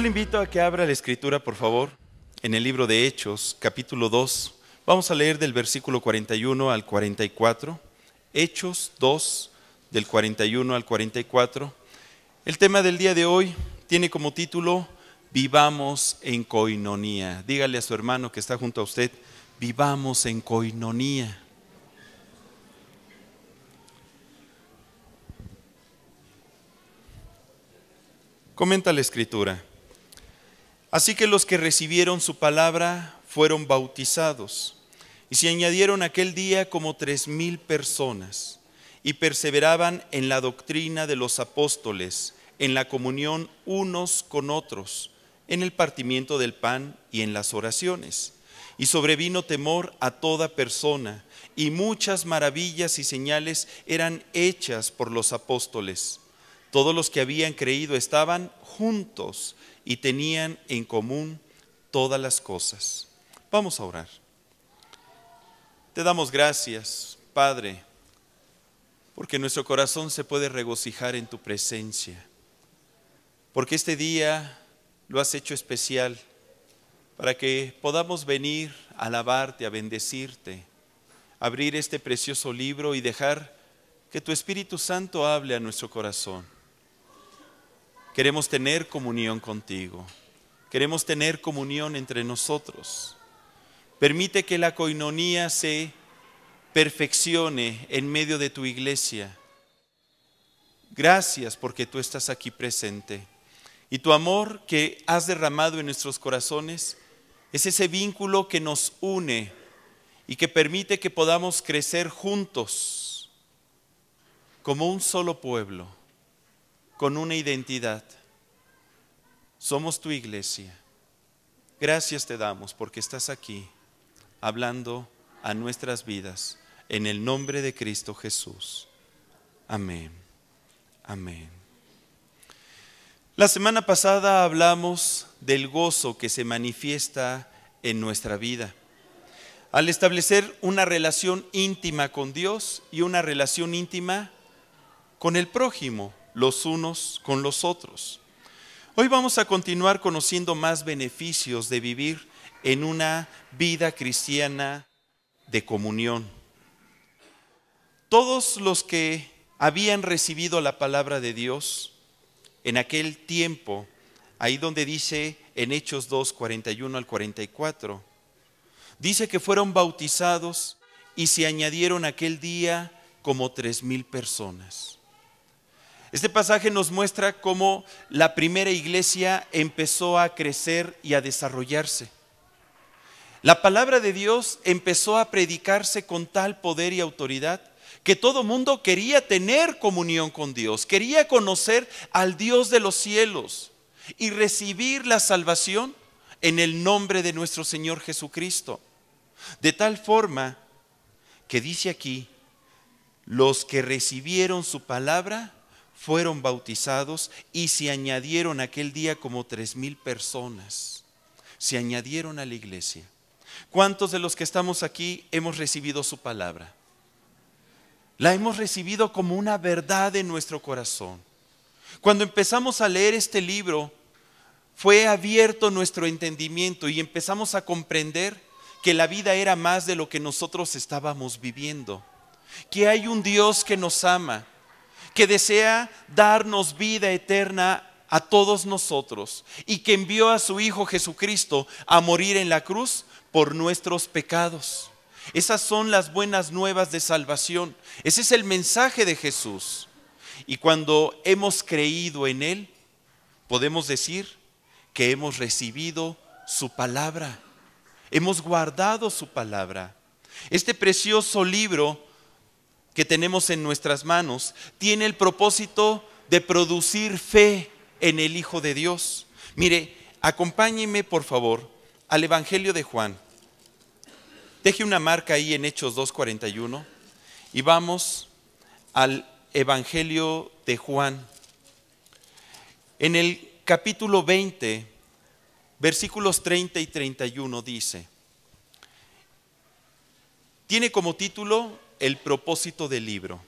Yo le invito a que abra la escritura, por favor, en el libro de Hechos, capítulo 2. Vamos a leer del versículo 41 al 44. Hechos 2, del 41 al 44. El tema del día de hoy tiene como título Vivamos en coinonía. Dígale a su hermano que está junto a usted, vivamos en coinonía. Comenta la escritura. Así que los que recibieron su palabra fueron bautizados, y se añadieron aquel día como tres mil personas, y perseveraban en la doctrina de los apóstoles, en la comunión unos con otros, en el partimiento del pan y en las oraciones. Y sobrevino temor a toda persona, y muchas maravillas y señales eran hechas por los apóstoles. Todos los que habían creído estaban juntos y tenían en común todas las cosas. Vamos a orar. Te damos gracias, Padre, porque nuestro corazón se puede regocijar en tu presencia, porque este día lo has hecho especial para que podamos venir a alabarte, a bendecirte, abrir este precioso libro y dejar que tu Espíritu Santo hable a nuestro corazón. Queremos tener comunión contigo. Queremos tener comunión entre nosotros. Permite que la coinonía se perfeccione en medio de tu iglesia. Gracias porque tú estás aquí presente. Y tu amor que has derramado en nuestros corazones es ese vínculo que nos une y que permite que podamos crecer juntos como un solo pueblo con una identidad. Somos tu iglesia. Gracias te damos porque estás aquí hablando a nuestras vidas en el nombre de Cristo Jesús. Amén. Amén. La semana pasada hablamos del gozo que se manifiesta en nuestra vida. Al establecer una relación íntima con Dios y una relación íntima con el prójimo los unos con los otros. Hoy vamos a continuar conociendo más beneficios de vivir en una vida cristiana de comunión. Todos los que habían recibido la palabra de Dios en aquel tiempo, ahí donde dice en Hechos 2, 41 al 44, dice que fueron bautizados y se añadieron aquel día como tres mil personas. Este pasaje nos muestra cómo la primera iglesia empezó a crecer y a desarrollarse. La palabra de Dios empezó a predicarse con tal poder y autoridad que todo mundo quería tener comunión con Dios, quería conocer al Dios de los cielos y recibir la salvación en el nombre de nuestro Señor Jesucristo. De tal forma que dice aquí, los que recibieron su palabra fueron bautizados y se añadieron aquel día como tres mil personas. Se añadieron a la iglesia. ¿Cuántos de los que estamos aquí hemos recibido su palabra? La hemos recibido como una verdad en nuestro corazón. Cuando empezamos a leer este libro, fue abierto nuestro entendimiento y empezamos a comprender que la vida era más de lo que nosotros estábamos viviendo, que hay un Dios que nos ama, que desea darnos vida eterna a todos nosotros y que envió a su Hijo Jesucristo a morir en la cruz por nuestros pecados. Esas son las buenas nuevas de salvación. Ese es el mensaje de Jesús. Y cuando hemos creído en Él, podemos decir que hemos recibido su palabra. Hemos guardado su palabra. Este precioso libro que tenemos en nuestras manos tiene el propósito de producir fe en el Hijo de Dios. Mire, acompáñeme por favor al Evangelio de Juan. Deje una marca ahí en Hechos 2.41 y vamos al Evangelio de Juan. En el capítulo 20, versículos 30 y 31 dice, tiene como título el propósito del libro.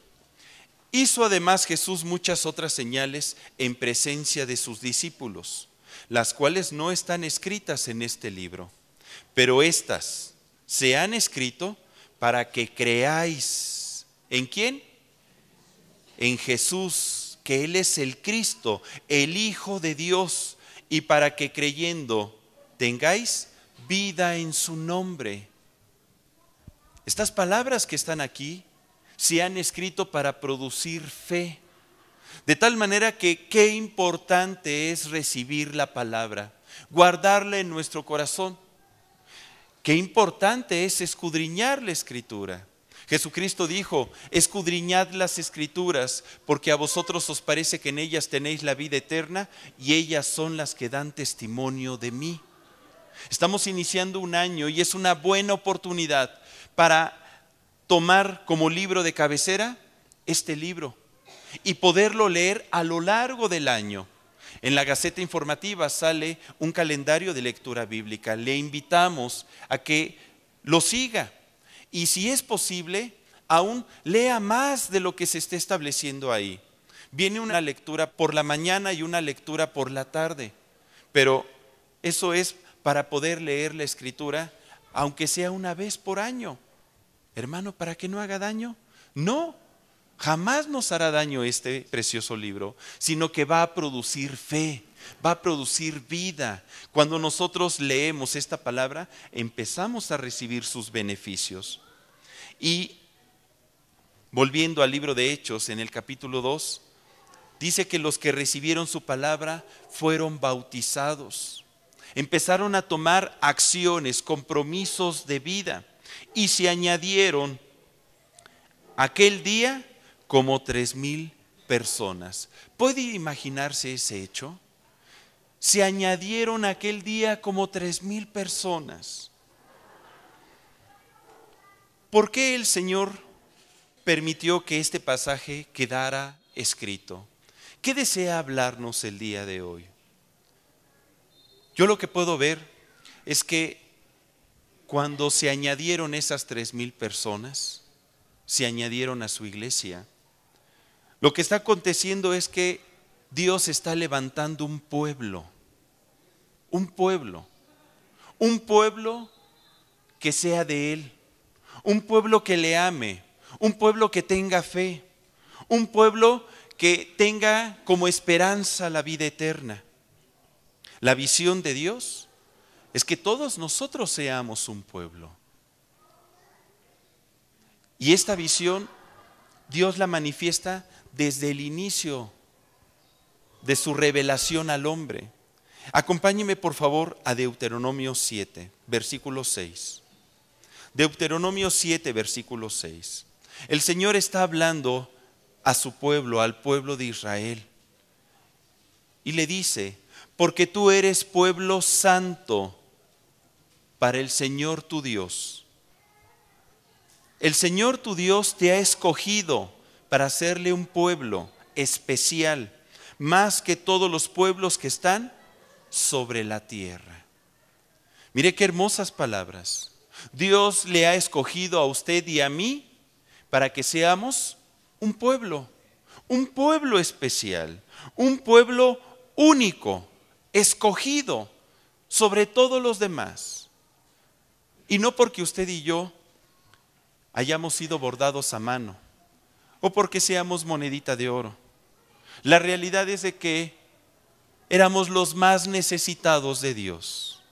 Hizo además Jesús muchas otras señales en presencia de sus discípulos, las cuales no están escritas en este libro, pero estas se han escrito para que creáis. ¿En quién? En Jesús, que Él es el Cristo, el Hijo de Dios, y para que creyendo tengáis vida en su nombre. Estas palabras que están aquí se han escrito para producir fe. De tal manera que qué importante es recibir la palabra, guardarla en nuestro corazón. Qué importante es escudriñar la escritura. Jesucristo dijo, escudriñad las escrituras, porque a vosotros os parece que en ellas tenéis la vida eterna y ellas son las que dan testimonio de mí. Estamos iniciando un año y es una buena oportunidad para tomar como libro de cabecera este libro y poderlo leer a lo largo del año. En la Gaceta Informativa sale un calendario de lectura bíblica. Le invitamos a que lo siga y si es posible, aún lea más de lo que se esté estableciendo ahí. Viene una lectura por la mañana y una lectura por la tarde, pero eso es para poder leer la escritura, aunque sea una vez por año. Hermano, para que no haga daño. No, jamás nos hará daño este precioso libro, sino que va a producir fe, va a producir vida. Cuando nosotros leemos esta palabra, empezamos a recibir sus beneficios. Y volviendo al libro de Hechos en el capítulo 2, dice que los que recibieron su palabra fueron bautizados empezaron a tomar acciones, compromisos de vida y se añadieron aquel día como tres mil personas. ¿Puede imaginarse ese hecho? Se añadieron aquel día como tres mil personas. ¿Por qué el Señor permitió que este pasaje quedara escrito? ¿Qué desea hablarnos el día de hoy? Yo lo que puedo ver es que cuando se añadieron esas tres mil personas, se añadieron a su iglesia. Lo que está aconteciendo es que Dios está levantando un pueblo, un pueblo, un pueblo que sea de Él, un pueblo que le ame, un pueblo que tenga fe, un pueblo que tenga como esperanza la vida eterna. La visión de Dios es que todos nosotros seamos un pueblo. Y esta visión Dios la manifiesta desde el inicio de su revelación al hombre. Acompáñeme por favor a Deuteronomio 7, versículo 6. Deuteronomio 7, versículo 6. El Señor está hablando a su pueblo, al pueblo de Israel, y le dice, porque tú eres pueblo santo para el Señor tu Dios. El Señor tu Dios te ha escogido para hacerle un pueblo especial, más que todos los pueblos que están sobre la tierra. Mire qué hermosas palabras. Dios le ha escogido a usted y a mí para que seamos un pueblo, un pueblo especial, un pueblo único escogido sobre todos los demás. Y no porque usted y yo hayamos sido bordados a mano o porque seamos monedita de oro. La realidad es de que éramos los más necesitados de Dios.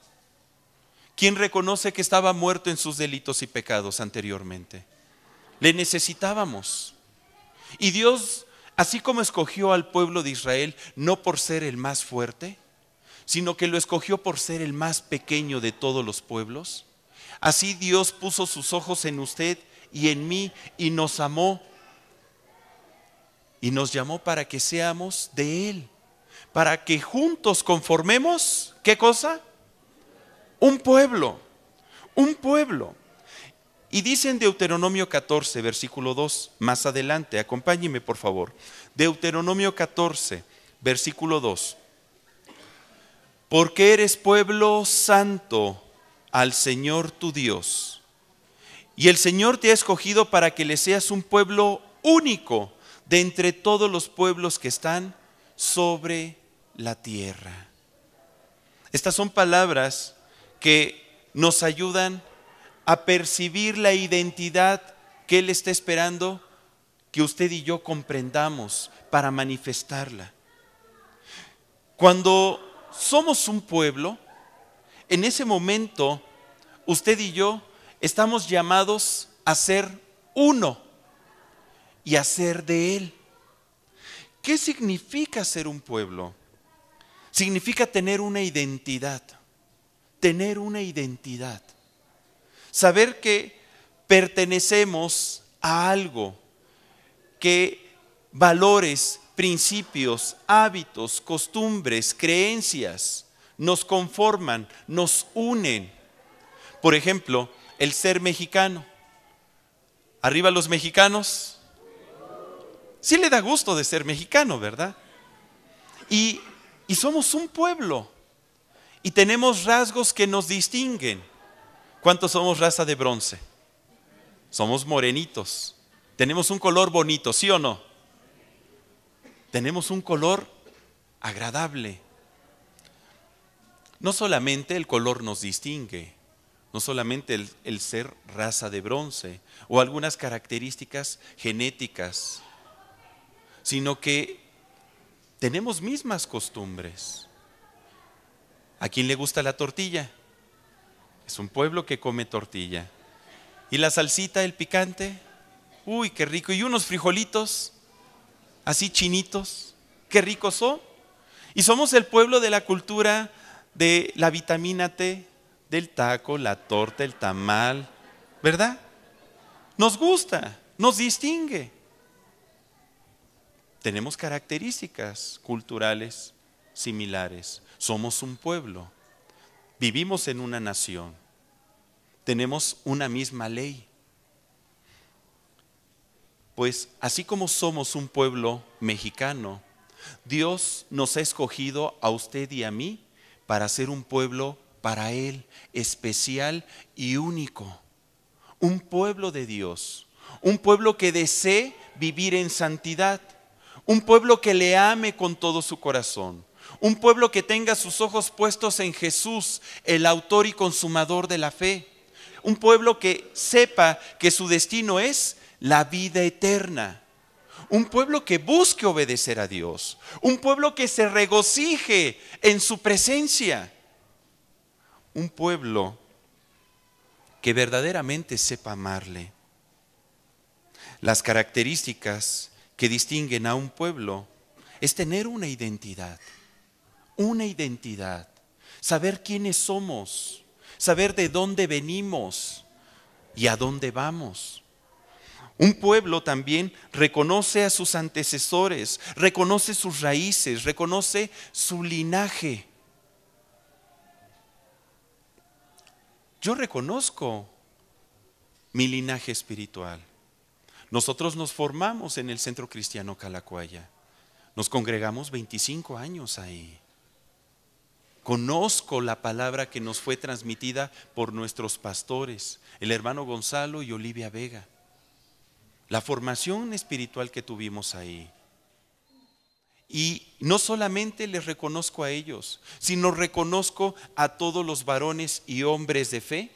¿Quién reconoce que estaba muerto en sus delitos y pecados anteriormente? Le necesitábamos. Y Dios, así como escogió al pueblo de Israel, no por ser el más fuerte, sino que lo escogió por ser el más pequeño de todos los pueblos. Así Dios puso sus ojos en usted y en mí y nos amó y nos llamó para que seamos de Él, para que juntos conformemos, ¿qué cosa? Un pueblo, un pueblo. Y dice en Deuteronomio 14, versículo 2, más adelante, acompáñeme por favor. Deuteronomio 14, versículo 2 porque eres pueblo santo al Señor tu Dios. Y el Señor te ha escogido para que le seas un pueblo único de entre todos los pueblos que están sobre la tierra. Estas son palabras que nos ayudan a percibir la identidad que Él está esperando que usted y yo comprendamos para manifestarla. Cuando somos un pueblo, en ese momento usted y yo estamos llamados a ser uno y a ser de Él. ¿Qué significa ser un pueblo? Significa tener una identidad, tener una identidad, saber que pertenecemos a algo, que valores, principios, hábitos, costumbres, creencias nos conforman, nos unen. Por ejemplo, el ser mexicano. Arriba los mexicanos. Sí le da gusto de ser mexicano, ¿verdad? Y, somos un pueblo y tenemos rasgos que nos distinguen. ¿Cuántos somos raza de bronce? Somos morenitos. Tenemos un color bonito, ¿sí o no? tenemos un color agradable. No solamente el color nos distingue, no solamente el, ser raza de bronce o algunas características genéticas, sino que tenemos mismas costumbres. ¿A quién le gusta la tortilla? Es un pueblo que come tortilla. ¿Y la salsita, el picante? Uy, qué rico. ¿Y unos frijolitos? así chinitos, qué ricos son. Y somos el pueblo de la cultura de la vitamina T, del taco, la torta, el tamal, ¿verdad? Nos gusta, nos distingue. Tenemos características culturales similares. Somos un pueblo, vivimos en una nación, tenemos una misma ley, pues así como somos un pueblo mexicano, Dios nos ha escogido a usted y a mí para ser un pueblo para Él, especial y único. Un pueblo de Dios, un pueblo que desee vivir en santidad, un pueblo que le ame con todo su corazón, un pueblo que tenga sus ojos puestos en Jesús, el autor y consumador de la fe, un pueblo que sepa que su destino es la vida eterna. Un pueblo que busque obedecer a Dios. Un pueblo que se regocije en su presencia. Un pueblo que verdaderamente sepa amarle. Las características que distinguen a un pueblo es tener una identidad, una identidad, saber quiénes somos, saber de dónde venimos y a dónde vamos. Un pueblo también reconoce a sus antecesores, reconoce sus raíces, reconoce su linaje. Yo reconozco mi linaje espiritual. Nosotros nos formamos en el Centro Cristiano Calacuaya. Nos congregamos 25 años ahí. Conozco la palabra que nos fue transmitida por nuestros pastores, el hermano Gonzalo y Olivia Vega la formación espiritual que tuvimos ahí. Y no solamente les reconozco a ellos, sino reconozco a todos los varones y hombres de fe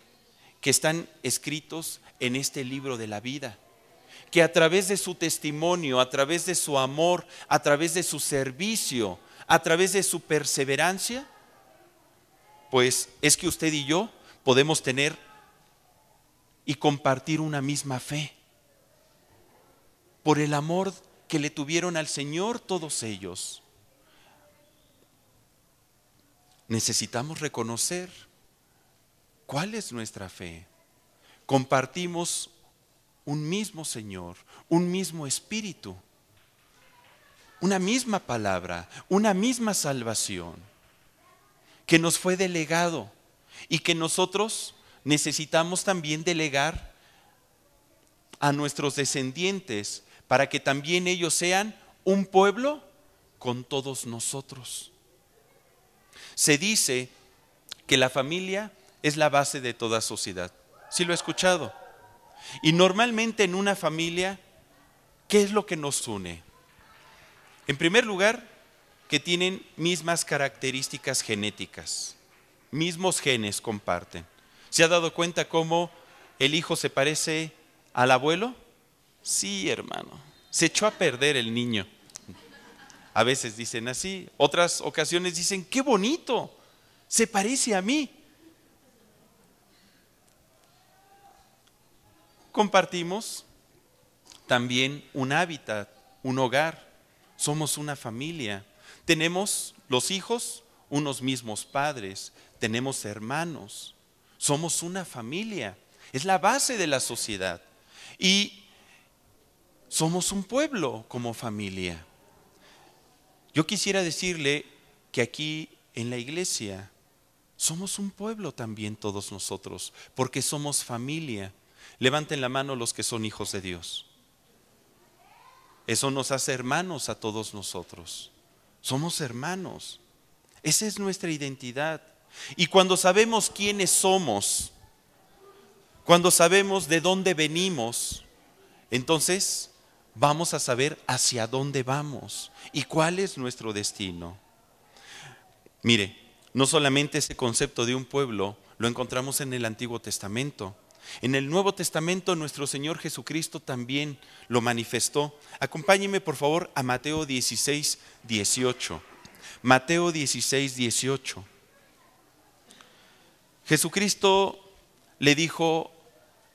que están escritos en este libro de la vida, que a través de su testimonio, a través de su amor, a través de su servicio, a través de su perseverancia, pues es que usted y yo podemos tener y compartir una misma fe por el amor que le tuvieron al Señor todos ellos. Necesitamos reconocer cuál es nuestra fe. Compartimos un mismo Señor, un mismo Espíritu, una misma palabra, una misma salvación que nos fue delegado y que nosotros necesitamos también delegar a nuestros descendientes para que también ellos sean un pueblo con todos nosotros. Se dice que la familia es la base de toda sociedad. Sí lo he escuchado. Y normalmente en una familia, ¿qué es lo que nos une? En primer lugar, que tienen mismas características genéticas, mismos genes comparten. ¿Se ha dado cuenta cómo el hijo se parece al abuelo? Sí, hermano. Se echó a perder el niño. A veces dicen así, otras ocasiones dicen, qué bonito, se parece a mí. Compartimos también un hábitat, un hogar, somos una familia, tenemos los hijos, unos mismos padres, tenemos hermanos, somos una familia, es la base de la sociedad. Y somos un pueblo como familia. Yo quisiera decirle que aquí en la iglesia somos un pueblo también todos nosotros, porque somos familia. Levanten la mano los que son hijos de Dios. Eso nos hace hermanos a todos nosotros. Somos hermanos. Esa es nuestra identidad. Y cuando sabemos quiénes somos, cuando sabemos de dónde venimos, entonces vamos a saber hacia dónde vamos y cuál es nuestro destino. Mire, no solamente ese concepto de un pueblo lo encontramos en el Antiguo Testamento. En el Nuevo Testamento nuestro Señor Jesucristo también lo manifestó. Acompáñeme por favor a Mateo 16, 18. Mateo 16, 18. Jesucristo le dijo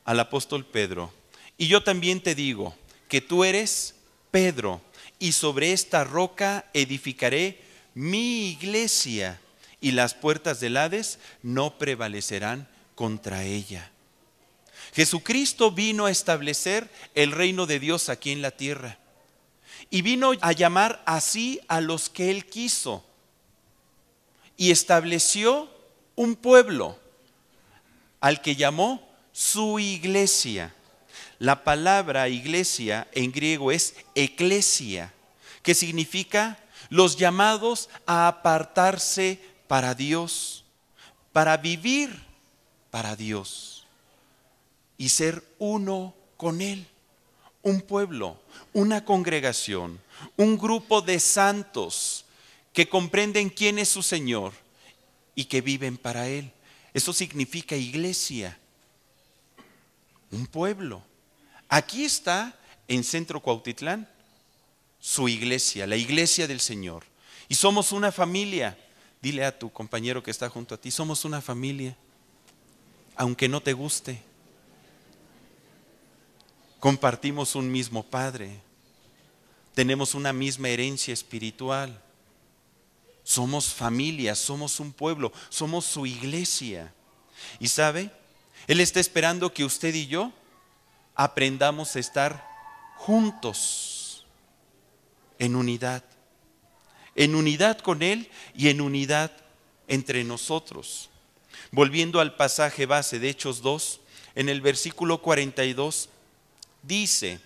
al apóstol Pedro, y yo también te digo, que tú eres Pedro, y sobre esta roca edificaré mi iglesia, y las puertas del Hades no prevalecerán contra ella. Jesucristo vino a establecer el reino de Dios aquí en la tierra, y vino a llamar así a los que él quiso, y estableció un pueblo al que llamó su iglesia. La palabra iglesia en griego es eclesia, que significa los llamados a apartarse para Dios, para vivir para Dios y ser uno con Él. Un pueblo, una congregación, un grupo de santos que comprenden quién es su Señor y que viven para Él. Eso significa iglesia, un pueblo. Aquí está en Centro Cuautitlán su iglesia, la iglesia del Señor. Y somos una familia. Dile a tu compañero que está junto a ti, somos una familia, aunque no te guste. Compartimos un mismo Padre, tenemos una misma herencia espiritual. Somos familia, somos un pueblo, somos su iglesia. Y sabe, Él está esperando que usted y yo aprendamos a estar juntos, en unidad, en unidad con Él y en unidad entre nosotros. Volviendo al pasaje base de Hechos 2, en el versículo 42, dice,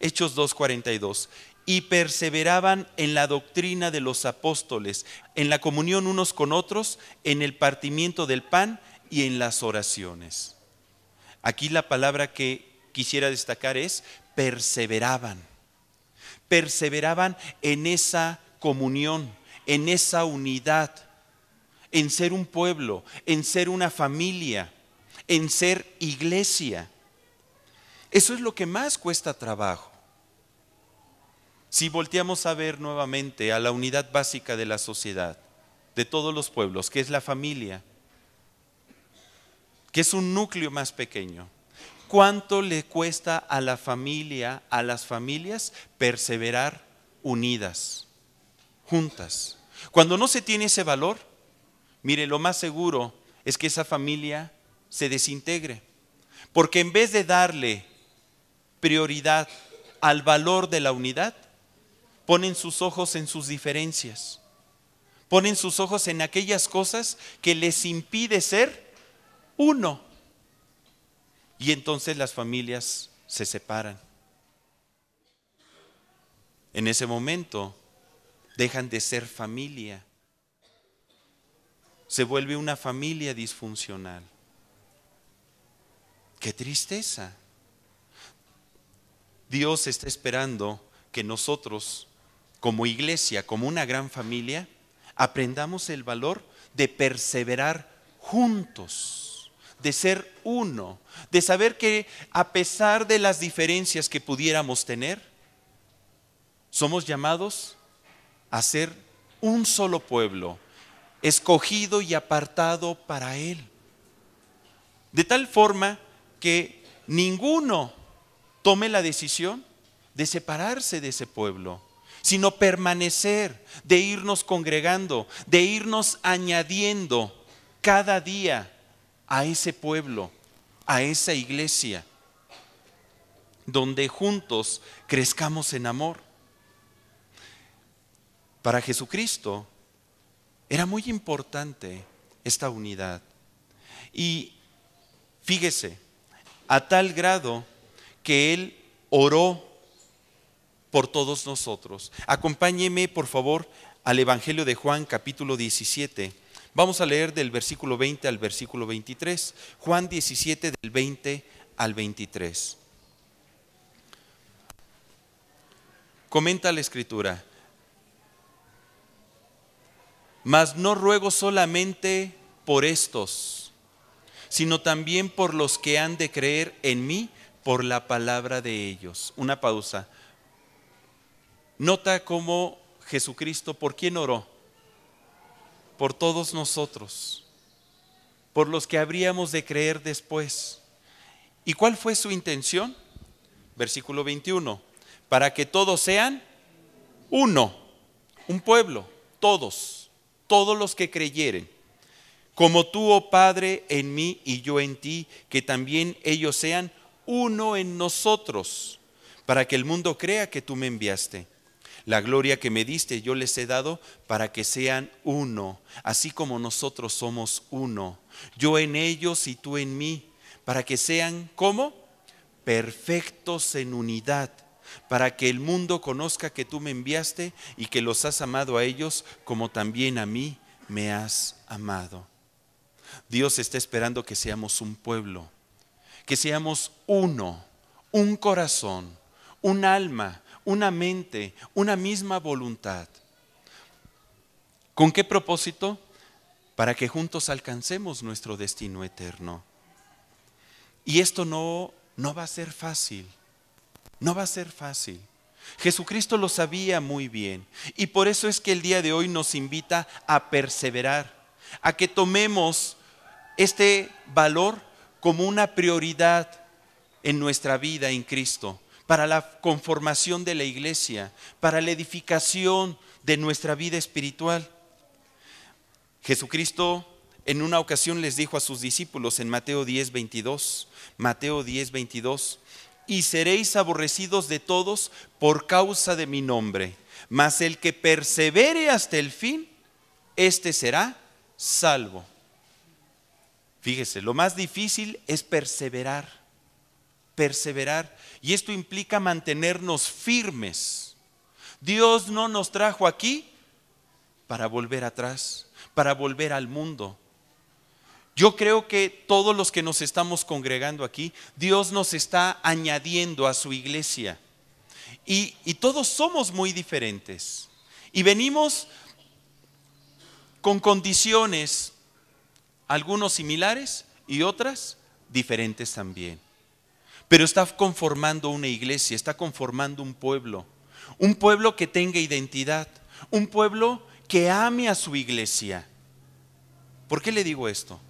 Hechos 2, 42, y perseveraban en la doctrina de los apóstoles, en la comunión unos con otros, en el partimiento del pan y en las oraciones. Aquí la palabra que quisiera destacar es, perseveraban. Perseveraban en esa comunión, en esa unidad, en ser un pueblo, en ser una familia, en ser iglesia. Eso es lo que más cuesta trabajo. Si volteamos a ver nuevamente a la unidad básica de la sociedad, de todos los pueblos, que es la familia, que es un núcleo más pequeño, ¿Cuánto le cuesta a la familia, a las familias, perseverar unidas, juntas? Cuando no se tiene ese valor, mire, lo más seguro es que esa familia se desintegre. Porque en vez de darle prioridad al valor de la unidad, ponen sus ojos en sus diferencias, ponen sus ojos en aquellas cosas que les impide ser uno. Y entonces las familias se separan. En ese momento dejan de ser familia. Se vuelve una familia disfuncional. Qué tristeza. Dios está esperando que nosotros, como iglesia, como una gran familia, aprendamos el valor de perseverar juntos de ser uno, de saber que a pesar de las diferencias que pudiéramos tener, somos llamados a ser un solo pueblo, escogido y apartado para Él. De tal forma que ninguno tome la decisión de separarse de ese pueblo, sino permanecer, de irnos congregando, de irnos añadiendo cada día a ese pueblo, a esa iglesia, donde juntos crezcamos en amor. Para Jesucristo era muy importante esta unidad. Y fíjese, a tal grado que Él oró por todos nosotros. Acompáñeme, por favor, al Evangelio de Juan capítulo 17 Vamos a leer del versículo 20 al versículo 23, Juan 17 del 20 al 23. Comenta la escritura, mas no ruego solamente por estos, sino también por los que han de creer en mí por la palabra de ellos. Una pausa. Nota cómo Jesucristo, ¿por quién oró? por todos nosotros, por los que habríamos de creer después. ¿Y cuál fue su intención? Versículo 21, para que todos sean uno, un pueblo, todos, todos los que creyeren como tú, oh Padre, en mí y yo en ti, que también ellos sean uno en nosotros, para que el mundo crea que tú me enviaste. La gloria que me diste yo les he dado para que sean uno, así como nosotros somos uno. Yo en ellos y tú en mí, para que sean como perfectos en unidad, para que el mundo conozca que tú me enviaste y que los has amado a ellos como también a mí me has amado. Dios está esperando que seamos un pueblo, que seamos uno, un corazón, un alma, una mente, una misma voluntad. ¿Con qué propósito? Para que juntos alcancemos nuestro destino eterno. Y esto no, no va a ser fácil, no va a ser fácil. Jesucristo lo sabía muy bien y por eso es que el día de hoy nos invita a perseverar, a que tomemos este valor como una prioridad en nuestra vida en Cristo para la conformación de la iglesia, para la edificación de nuestra vida espiritual. Jesucristo en una ocasión les dijo a sus discípulos en Mateo 10, 22, Mateo 10, y seréis aborrecidos de todos por causa de mi nombre, mas el que persevere hasta el fin, éste será salvo. Fíjese, lo más difícil es perseverar perseverar. Y esto implica mantenernos firmes. Dios no nos trajo aquí para volver atrás, para volver al mundo. Yo creo que todos los que nos estamos congregando aquí, Dios nos está añadiendo a su iglesia. Y, todos somos muy diferentes. Y venimos con condiciones, algunos similares y otras diferentes también pero está conformando una iglesia, está conformando un pueblo, un pueblo que tenga identidad, un pueblo que ame a su iglesia. ¿Por qué le digo esto?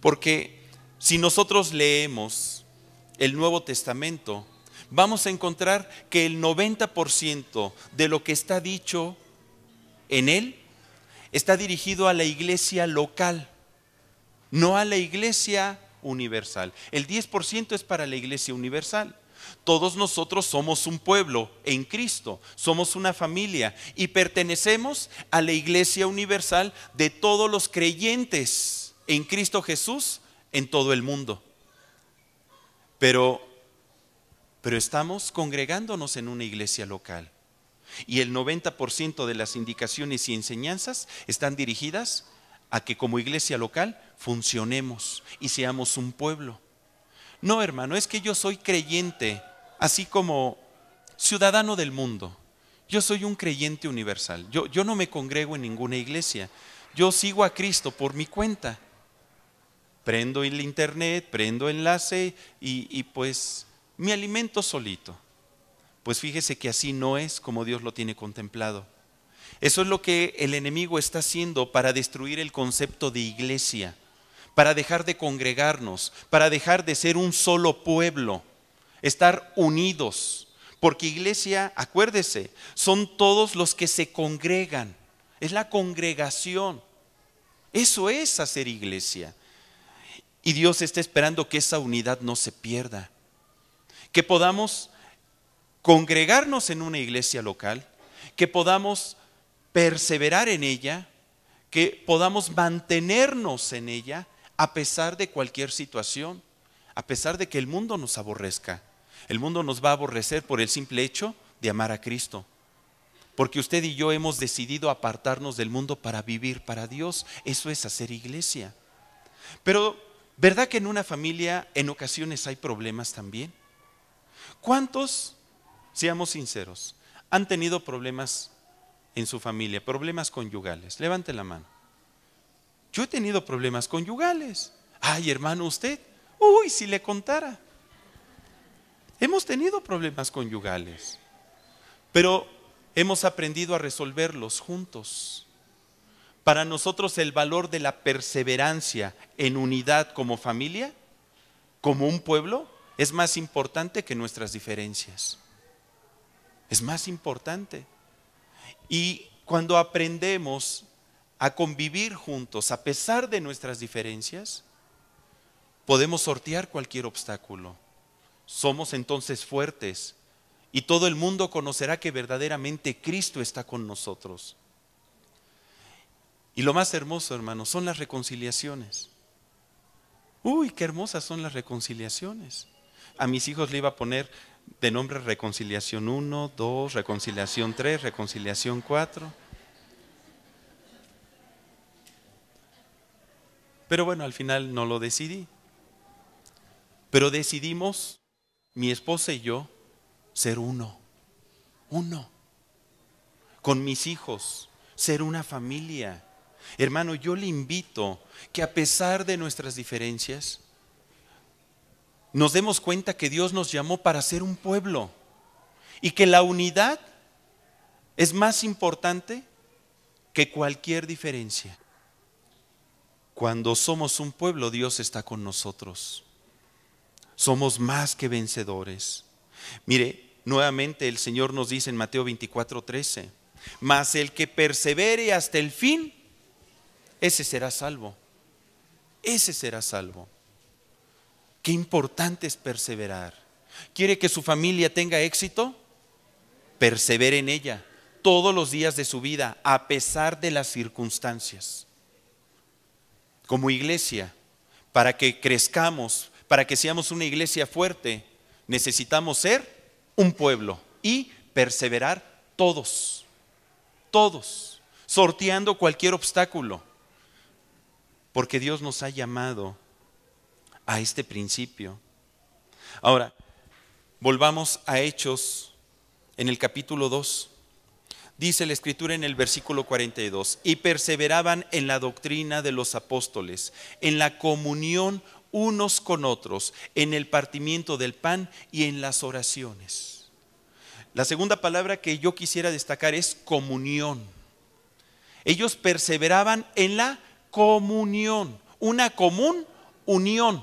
Porque si nosotros leemos el Nuevo Testamento, vamos a encontrar que el 90% de lo que está dicho en él está dirigido a la iglesia local, no a la iglesia universal. El 10% es para la iglesia universal. Todos nosotros somos un pueblo en Cristo, somos una familia y pertenecemos a la iglesia universal de todos los creyentes en Cristo Jesús en todo el mundo. Pero pero estamos congregándonos en una iglesia local y el 90% de las indicaciones y enseñanzas están dirigidas a que como iglesia local funcionemos y seamos un pueblo. No, hermano, es que yo soy creyente, así como ciudadano del mundo. Yo soy un creyente universal. Yo, no me congrego en ninguna iglesia. Yo sigo a Cristo por mi cuenta. Prendo el internet, prendo enlace y pues me alimento solito. Pues fíjese que así no es como Dios lo tiene contemplado. Eso es lo que el enemigo está haciendo para destruir el concepto de iglesia, para dejar de congregarnos, para dejar de ser un solo pueblo, estar unidos. Porque iglesia, acuérdese, son todos los que se congregan, es la congregación. Eso es hacer iglesia. Y Dios está esperando que esa unidad no se pierda, que podamos congregarnos en una iglesia local, que podamos perseverar en ella, que podamos mantenernos en ella a pesar de cualquier situación, a pesar de que el mundo nos aborrezca. El mundo nos va a aborrecer por el simple hecho de amar a Cristo. Porque usted y yo hemos decidido apartarnos del mundo para vivir para Dios. Eso es hacer iglesia. Pero, ¿verdad que en una familia en ocasiones hay problemas también? ¿Cuántos, seamos sinceros, han tenido problemas en su familia, problemas conyugales. Levante la mano. Yo he tenido problemas conyugales. Ay, hermano, usted. Uy, si le contara. Hemos tenido problemas conyugales, pero hemos aprendido a resolverlos juntos. Para nosotros el valor de la perseverancia en unidad como familia, como un pueblo, es más importante que nuestras diferencias. Es más importante. Y cuando aprendemos a convivir juntos a pesar de nuestras diferencias, podemos sortear cualquier obstáculo. Somos entonces fuertes y todo el mundo conocerá que verdaderamente Cristo está con nosotros. Y lo más hermoso, hermanos, son las reconciliaciones. Uy, qué hermosas son las reconciliaciones. A mis hijos le iba a poner de nombre Reconciliación 1, 2, Reconciliación 3, Reconciliación 4. Pero bueno, al final no lo decidí. Pero decidimos, mi esposa y yo, ser uno. Uno. Con mis hijos, ser una familia. Hermano, yo le invito que a pesar de nuestras diferencias, nos demos cuenta que Dios nos llamó para ser un pueblo y que la unidad es más importante que cualquier diferencia. Cuando somos un pueblo, Dios está con nosotros. Somos más que vencedores. Mire, nuevamente el Señor nos dice en Mateo 24, 13, mas el que persevere hasta el fin, ese será salvo. Ese será salvo. Qué importante es perseverar. ¿Quiere que su familia tenga éxito? Persevere en ella todos los días de su vida, a pesar de las circunstancias. Como iglesia, para que crezcamos, para que seamos una iglesia fuerte, necesitamos ser un pueblo y perseverar todos, todos, sorteando cualquier obstáculo, porque Dios nos ha llamado a este principio. Ahora, volvamos a Hechos en el capítulo 2. Dice la escritura en el versículo 42, y perseveraban en la doctrina de los apóstoles, en la comunión unos con otros, en el partimiento del pan y en las oraciones. La segunda palabra que yo quisiera destacar es comunión. Ellos perseveraban en la comunión, una común unión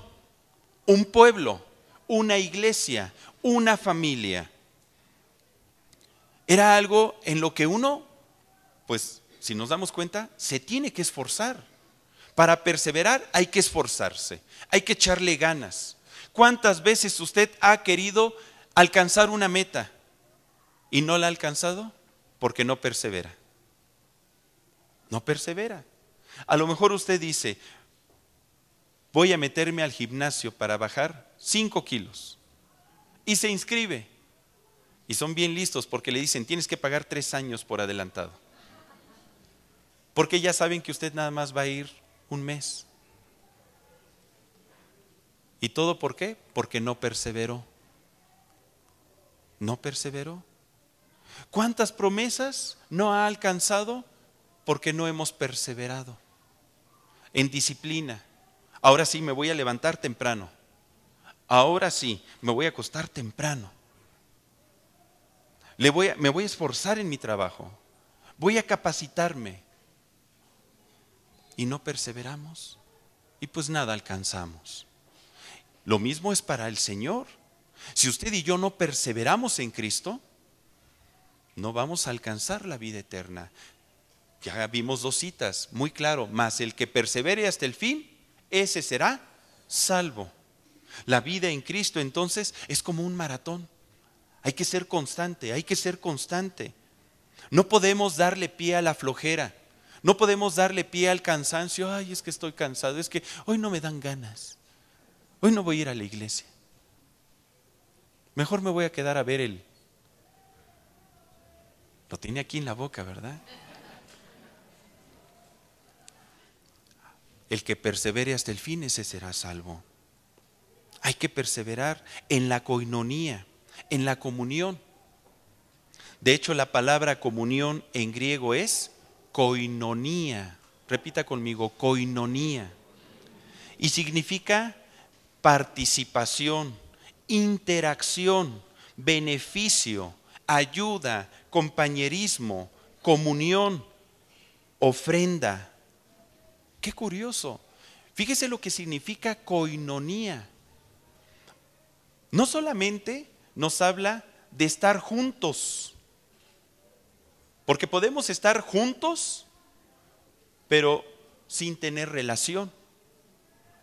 un pueblo, una iglesia, una familia. Era algo en lo que uno, pues si nos damos cuenta, se tiene que esforzar. Para perseverar hay que esforzarse, hay que echarle ganas. ¿Cuántas veces usted ha querido alcanzar una meta y no la ha alcanzado? Porque no persevera. No persevera. A lo mejor usted dice, voy a meterme al gimnasio para bajar 5 kilos. Y se inscribe. Y son bien listos porque le dicen, tienes que pagar tres años por adelantado. Porque ya saben que usted nada más va a ir un mes. ¿Y todo por qué? Porque no perseveró. No perseveró. ¿Cuántas promesas no ha alcanzado? Porque no hemos perseverado en disciplina, Ahora sí me voy a levantar temprano. Ahora sí me voy a acostar temprano. Le voy me voy a esforzar en mi trabajo. Voy a capacitarme. Y no perseveramos. Y pues nada alcanzamos. Lo mismo es para el Señor. Si usted y yo no perseveramos en Cristo, no vamos a alcanzar la vida eterna. Ya vimos dos citas, muy claro, más el que persevere hasta el fin, ese será salvo. La vida en Cristo entonces es como un maratón. Hay que ser constante, hay que ser constante. No podemos darle pie a la flojera. No podemos darle pie al cansancio. Ay, es que estoy cansado. Es que hoy no me dan ganas. Hoy no voy a ir a la iglesia. Mejor me voy a quedar a ver el. Lo tiene aquí en la boca, ¿verdad? El que persevere hasta el fin, ese será salvo. Hay que perseverar en la coinonía, en la comunión. De hecho, la palabra comunión en griego es coinonía. Repita conmigo, coinonía. Y significa participación, interacción, beneficio, ayuda, compañerismo, comunión, ofrenda, Qué curioso. Fíjese lo que significa coinonía. No solamente nos habla de estar juntos, porque podemos estar juntos, pero sin tener relación.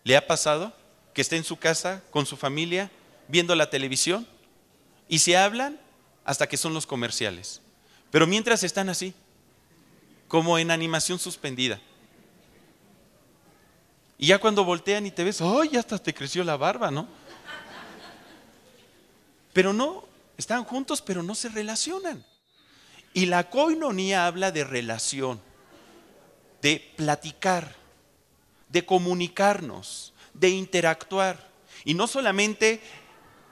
¿Le ha pasado que esté en su casa con su familia viendo la televisión y se hablan hasta que son los comerciales? Pero mientras están así, como en animación suspendida. Y ya cuando voltean y te ves, ¡ay! Oh, ya hasta te creció la barba, ¿no? Pero no, están juntos, pero no se relacionan. Y la coinonía habla de relación, de platicar, de comunicarnos, de interactuar. Y no solamente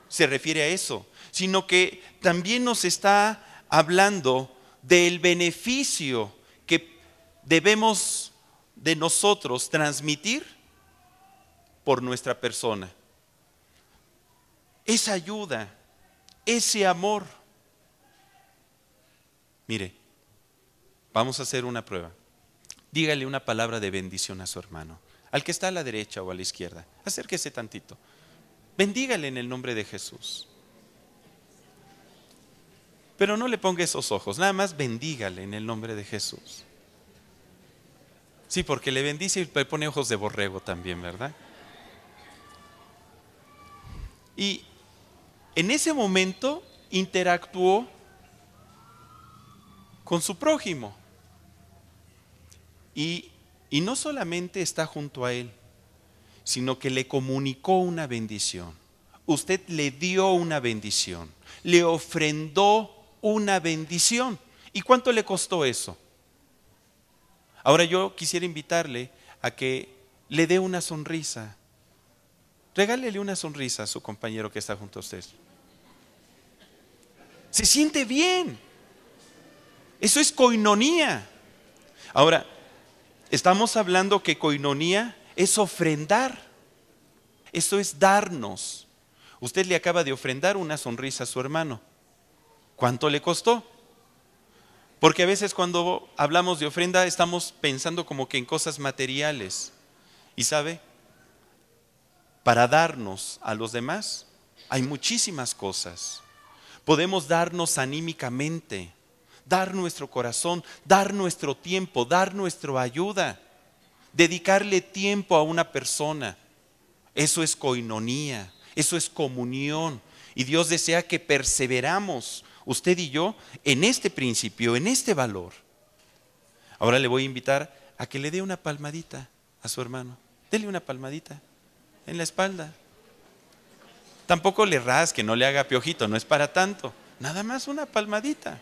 se refiere a eso, sino que también nos está hablando del beneficio que debemos de nosotros transmitir por nuestra persona. Esa ayuda, ese amor. Mire, vamos a hacer una prueba. Dígale una palabra de bendición a su hermano, al que está a la derecha o a la izquierda. Acérquese tantito. Bendígale en el nombre de Jesús. Pero no le ponga esos ojos, nada más bendígale en el nombre de Jesús. Sí, porque le bendice y pone ojos de borrego también, ¿verdad? Y en ese momento interactuó con su prójimo. Y, no solamente está junto a él, sino que le comunicó una bendición. Usted le dio una bendición, le ofrendó una bendición. ¿Y cuánto le costó eso? Ahora yo quisiera invitarle a que le dé una sonrisa Regálele una sonrisa a su compañero que está junto a usted. Se siente bien. Eso es coinonía. Ahora, estamos hablando que coinonía es ofrendar. Eso es darnos. Usted le acaba de ofrendar una sonrisa a su hermano. ¿Cuánto le costó? Porque a veces cuando hablamos de ofrenda estamos pensando como que en cosas materiales. Y sabe, para darnos a los demás. Hay muchísimas cosas. Podemos darnos anímicamente, dar nuestro corazón, dar nuestro tiempo, dar nuestra ayuda, dedicarle tiempo a una persona. Eso es coinonía, eso es comunión. Y Dios desea que perseveramos, usted y yo, en este principio, en este valor. Ahora le voy a invitar a que le dé una palmadita a su hermano. Dele una palmadita en la espalda. Tampoco le rasque, no le haga piojito, no es para tanto. Nada más una palmadita.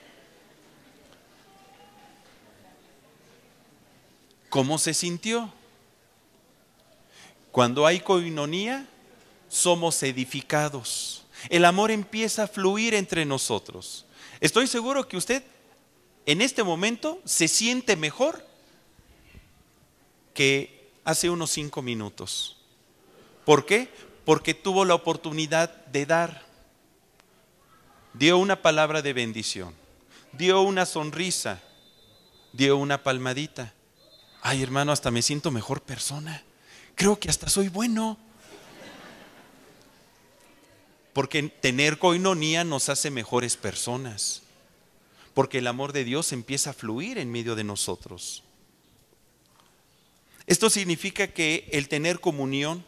¿Cómo se sintió? Cuando hay coinonía, somos edificados. El amor empieza a fluir entre nosotros. Estoy seguro que usted en este momento se siente mejor que hace unos cinco minutos. ¿Por qué? Porque tuvo la oportunidad de dar. Dio una palabra de bendición, dio una sonrisa, dio una palmadita. Ay, hermano, hasta me siento mejor persona. Creo que hasta soy bueno. Porque tener coinonía nos hace mejores personas. Porque el amor de Dios empieza a fluir en medio de nosotros. Esto significa que el tener comunión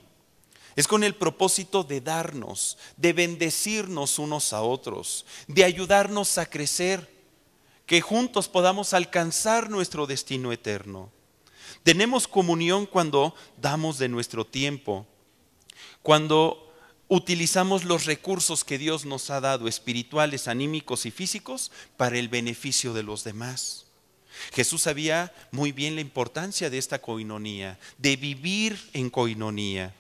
es con el propósito de darnos, de bendecirnos unos a otros, de ayudarnos a crecer, que juntos podamos alcanzar nuestro destino eterno. Tenemos comunión cuando damos de nuestro tiempo, cuando utilizamos los recursos que Dios nos ha dado, espirituales, anímicos y físicos, para el beneficio de los demás. Jesús sabía muy bien la importancia de esta coinonía, de vivir en coinonía.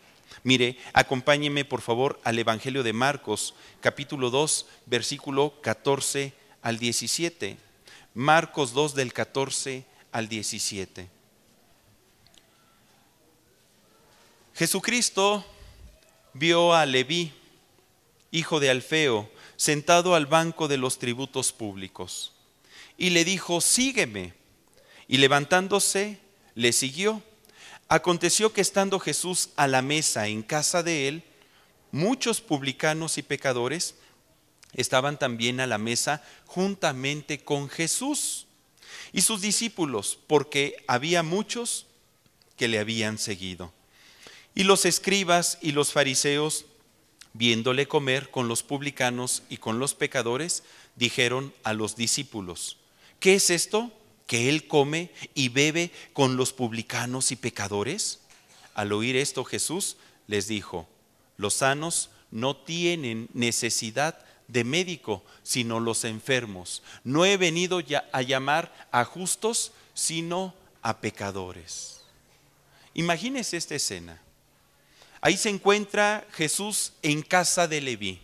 Mire, acompáñeme por favor al Evangelio de Marcos, capítulo 2, versículo 14 al 17. Marcos 2 del 14 al 17. Jesucristo vio a Leví, hijo de Alfeo, sentado al banco de los tributos públicos, y le dijo, sígueme. Y levantándose, le siguió. Aconteció que estando Jesús a la mesa en casa de él, muchos publicanos y pecadores estaban también a la mesa juntamente con Jesús y sus discípulos, porque había muchos que le habían seguido. Y los escribas y los fariseos, viéndole comer con los publicanos y con los pecadores, dijeron a los discípulos, ¿qué es esto? que él come y bebe con los publicanos y pecadores? Al oír esto Jesús les dijo, los sanos no tienen necesidad de médico, sino los enfermos. No he venido a llamar a justos, sino a pecadores. Imagínense esta escena. Ahí se encuentra Jesús en casa de Leví.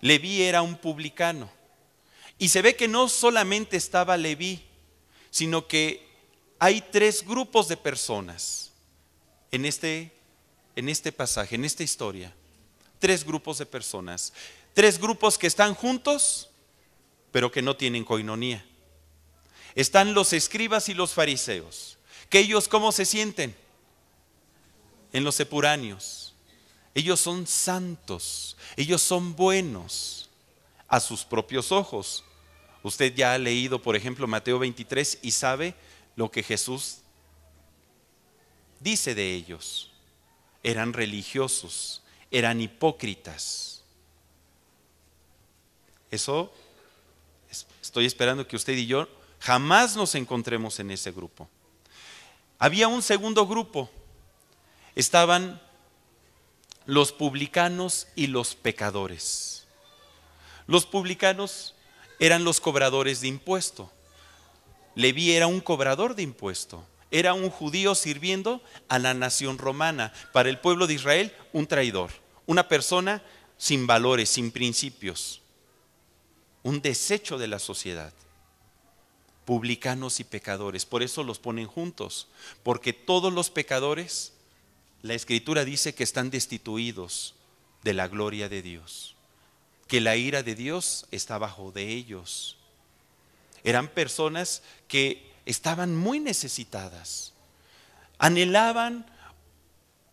Leví era un publicano. Y se ve que no solamente estaba Leví, sino que hay tres grupos de personas este, en este, pasaje, en esta historia. Tres grupos de personas. Tres grupos que están juntos, pero que no tienen coinonía. Están los escribas y los fariseos. ¿Que ellos cómo se sienten? En los epuráneos. Ellos son santos, ellos son buenos a sus propios ojos, Usted ya ha leído, por ejemplo, Mateo 23 y sabe lo que Jesús dice de ellos. Eran religiosos, eran hipócritas. Eso estoy esperando que usted y yo jamás nos encontremos en ese grupo. Había un segundo grupo. Estaban los publicanos y los pecadores. Los publicanos eran los cobradores de impuesto. Leví era un cobrador de impuesto. Era un judío sirviendo a la nación romana. Para el pueblo de Israel, un traidor. Una persona sin valores, sin principios. Un desecho de la sociedad. Publicanos y pecadores. Por eso los ponen juntos. Porque todos los pecadores, la escritura dice que están destituidos de la gloria de Dios que la ira de Dios está bajo de ellos. Eran personas que estaban muy necesitadas. Anhelaban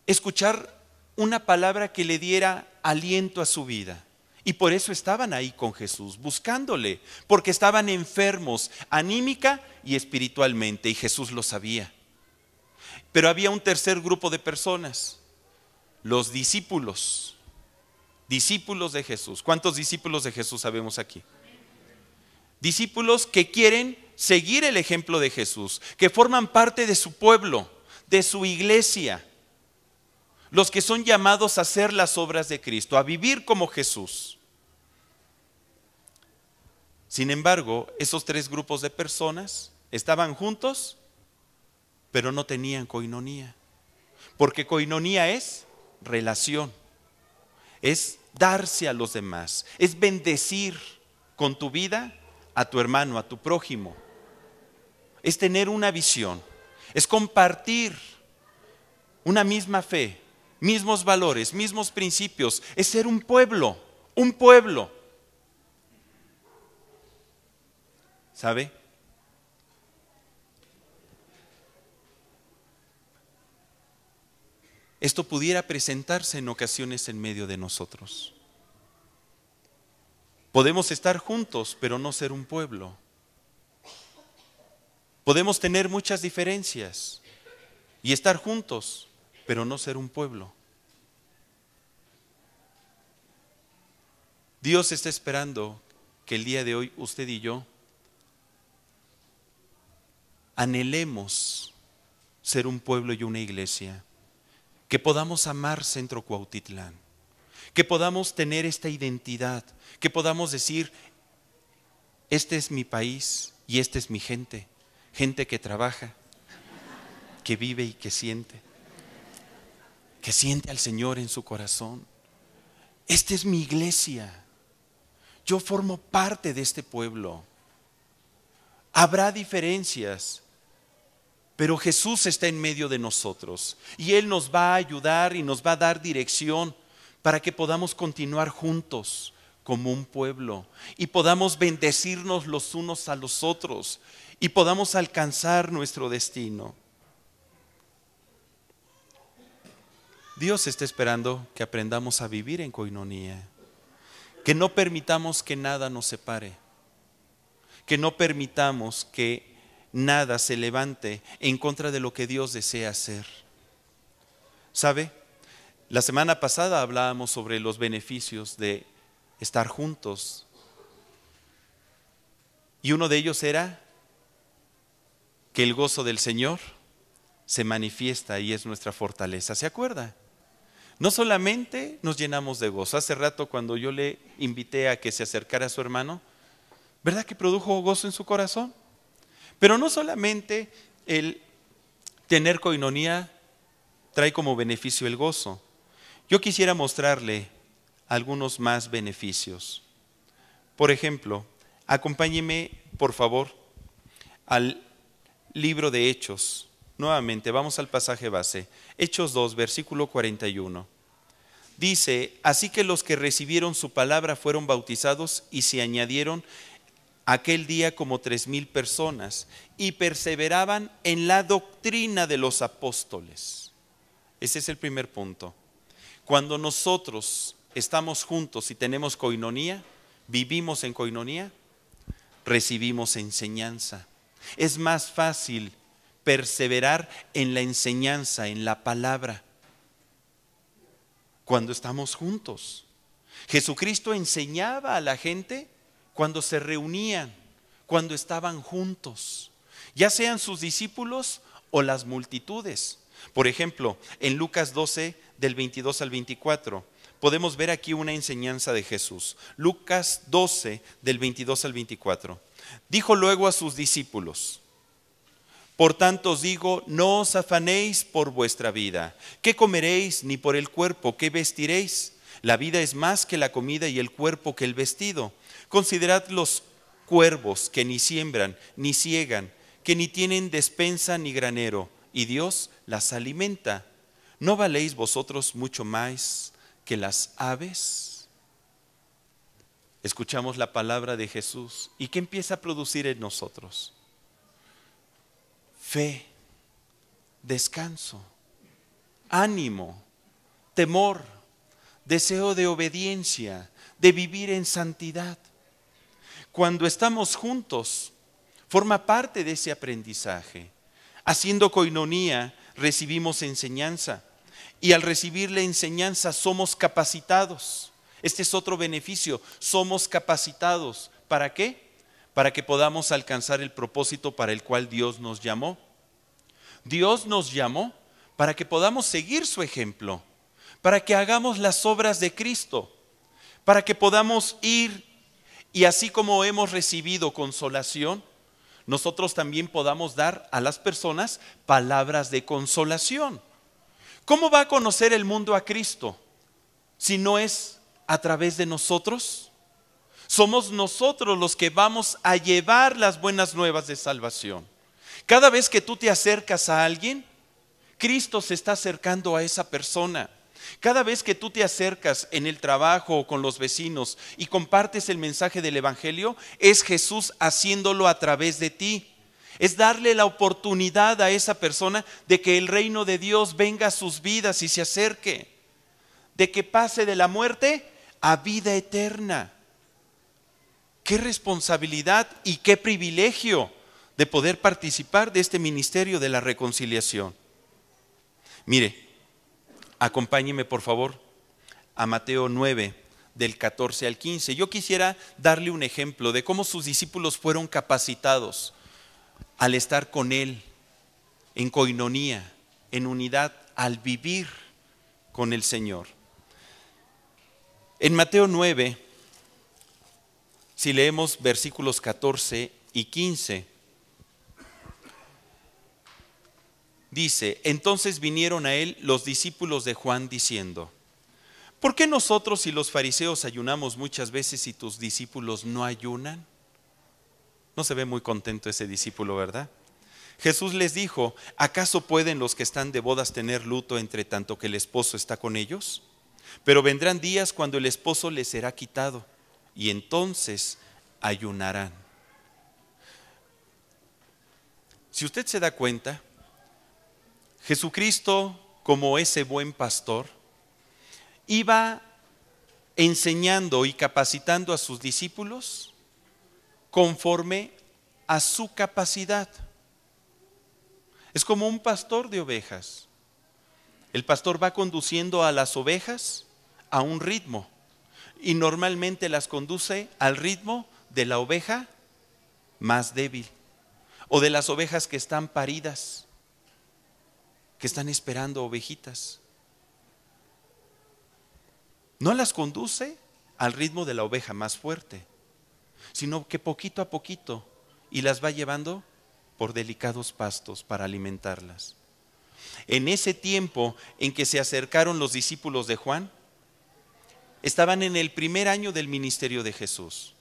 escuchar una palabra que le diera aliento a su vida. Y por eso estaban ahí con Jesús, buscándole, porque estaban enfermos, anímica y espiritualmente, y Jesús lo sabía. Pero había un tercer grupo de personas, los discípulos discípulos de Jesús. ¿Cuántos discípulos de Jesús sabemos aquí? Discípulos que quieren seguir el ejemplo de Jesús, que forman parte de su pueblo, de su iglesia, los que son llamados a hacer las obras de Cristo, a vivir como Jesús. Sin embargo, esos tres grupos de personas estaban juntos, pero no tenían coinonía, porque coinonía es relación, es darse a los demás, es bendecir con tu vida a tu hermano, a tu prójimo. Es tener una visión, es compartir una misma fe, mismos valores, mismos principios, es ser un pueblo, un pueblo. ¿Sabe? esto pudiera presentarse en ocasiones en medio de nosotros. Podemos estar juntos, pero no ser un pueblo. Podemos tener muchas diferencias y estar juntos, pero no ser un pueblo. Dios está esperando que el día de hoy usted y yo anhelemos ser un pueblo y una iglesia que podamos amar Centro Cuautitlán, que podamos tener esta identidad, que podamos decir, este es mi país y esta es mi gente, gente que trabaja, que vive y que siente, que siente al Señor en su corazón. Esta es mi iglesia, yo formo parte de este pueblo. Habrá diferencias, pero Jesús está en medio de nosotros y Él nos va a ayudar y nos va a dar dirección para que podamos continuar juntos como un pueblo y podamos bendecirnos los unos a los otros y podamos alcanzar nuestro destino. Dios está esperando que aprendamos a vivir en coinonía, que no permitamos que nada nos separe, que no permitamos que nada se levante en contra de lo que Dios desea hacer. ¿Sabe? La semana pasada hablábamos sobre los beneficios de estar juntos. Y uno de ellos era que el gozo del Señor se manifiesta y es nuestra fortaleza. ¿Se acuerda? No solamente nos llenamos de gozo. Hace rato cuando yo le invité a que se acercara a su hermano, ¿verdad que produjo gozo en su corazón? Pero no solamente el tener coinonía trae como beneficio el gozo. Yo quisiera mostrarle algunos más beneficios. Por ejemplo, acompáñeme, por favor, al libro de Hechos. Nuevamente, vamos al pasaje base. Hechos 2, versículo 41. Dice, así que los que recibieron su palabra fueron bautizados y se añadieron aquel día como tres mil personas y perseveraban en la doctrina de los apóstoles. Ese es el primer punto. Cuando nosotros estamos juntos y tenemos coinonía, vivimos en coinonía, recibimos enseñanza. Es más fácil perseverar en la enseñanza, en la palabra, cuando estamos juntos. Jesucristo enseñaba a la gente cuando se reunían, cuando estaban juntos, ya sean sus discípulos o las multitudes. Por ejemplo, en Lucas 12, del 22 al 24, podemos ver aquí una enseñanza de Jesús. Lucas 12, del 22 al 24. Dijo luego a sus discípulos, por tanto os digo, no os afanéis por vuestra vida, qué comeréis, ni por el cuerpo, qué vestiréis. La vida es más que la comida y el cuerpo que el vestido. Considerad los cuervos que ni siembran, ni ciegan, que ni tienen despensa ni granero, y Dios las alimenta. ¿No valéis vosotros mucho más que las aves? Escuchamos la palabra de Jesús y ¿qué empieza a producir en nosotros fe, descanso, ánimo, temor, deseo de obediencia, de vivir en santidad cuando estamos juntos, forma parte de ese aprendizaje. Haciendo coinonía recibimos enseñanza y al recibir la enseñanza somos capacitados. Este es otro beneficio, somos capacitados. ¿Para qué? Para que podamos alcanzar el propósito para el cual Dios nos llamó. Dios nos llamó para que podamos seguir su ejemplo, para que hagamos las obras de Cristo, para que podamos ir y así como hemos recibido consolación, nosotros también podamos dar a las personas palabras de consolación. ¿Cómo va a conocer el mundo a Cristo si no es a través de nosotros? Somos nosotros los que vamos a llevar las buenas nuevas de salvación. Cada vez que tú te acercas a alguien, Cristo se está acercando a esa persona. Cada vez que tú te acercas en el trabajo o con los vecinos y compartes el mensaje del Evangelio, es Jesús haciéndolo a través de ti. Es darle la oportunidad a esa persona de que el reino de Dios venga a sus vidas y se acerque. De que pase de la muerte a vida eterna. Qué responsabilidad y qué privilegio de poder participar de este ministerio de la reconciliación. Mire, Acompáñeme, por favor, a Mateo 9, del 14 al 15. Yo quisiera darle un ejemplo de cómo sus discípulos fueron capacitados al estar con Él, en coinonía, en unidad, al vivir con el Señor. En Mateo 9, si leemos versículos 14 y 15, Dice, entonces vinieron a él los discípulos de Juan diciendo, ¿por qué nosotros y los fariseos ayunamos muchas veces y tus discípulos no ayunan? No se ve muy contento ese discípulo, ¿verdad? Jesús les dijo, ¿acaso pueden los que están de bodas tener luto entre tanto que el esposo está con ellos? Pero vendrán días cuando el esposo les será quitado y entonces ayunarán. Si usted se da cuenta, Jesucristo, como ese buen pastor, iba enseñando y capacitando a sus discípulos conforme a su capacidad. Es como un pastor de ovejas. El pastor va conduciendo a las ovejas a un ritmo y normalmente las conduce al ritmo de la oveja más débil o de las ovejas que están paridas que están esperando ovejitas. No las conduce al ritmo de la oveja más fuerte, sino que poquito a poquito y las va llevando por delicados pastos para alimentarlas. En ese tiempo en que se acercaron los discípulos de Juan, estaban en el primer año del ministerio de Jesús.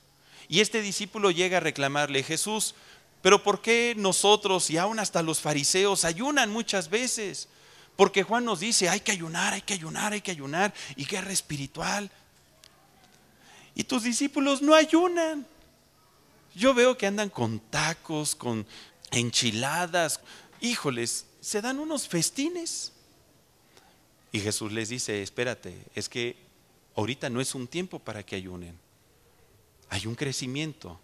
Y este discípulo llega a reclamarle, Jesús, pero ¿por qué nosotros y aún hasta los fariseos ayunan muchas veces? Porque Juan nos dice, hay que ayunar, hay que ayunar, hay que ayunar, y guerra espiritual. Y tus discípulos no ayunan. Yo veo que andan con tacos, con enchiladas. Híjoles, se dan unos festines. Y Jesús les dice, espérate, es que ahorita no es un tiempo para que ayunen. Hay un crecimiento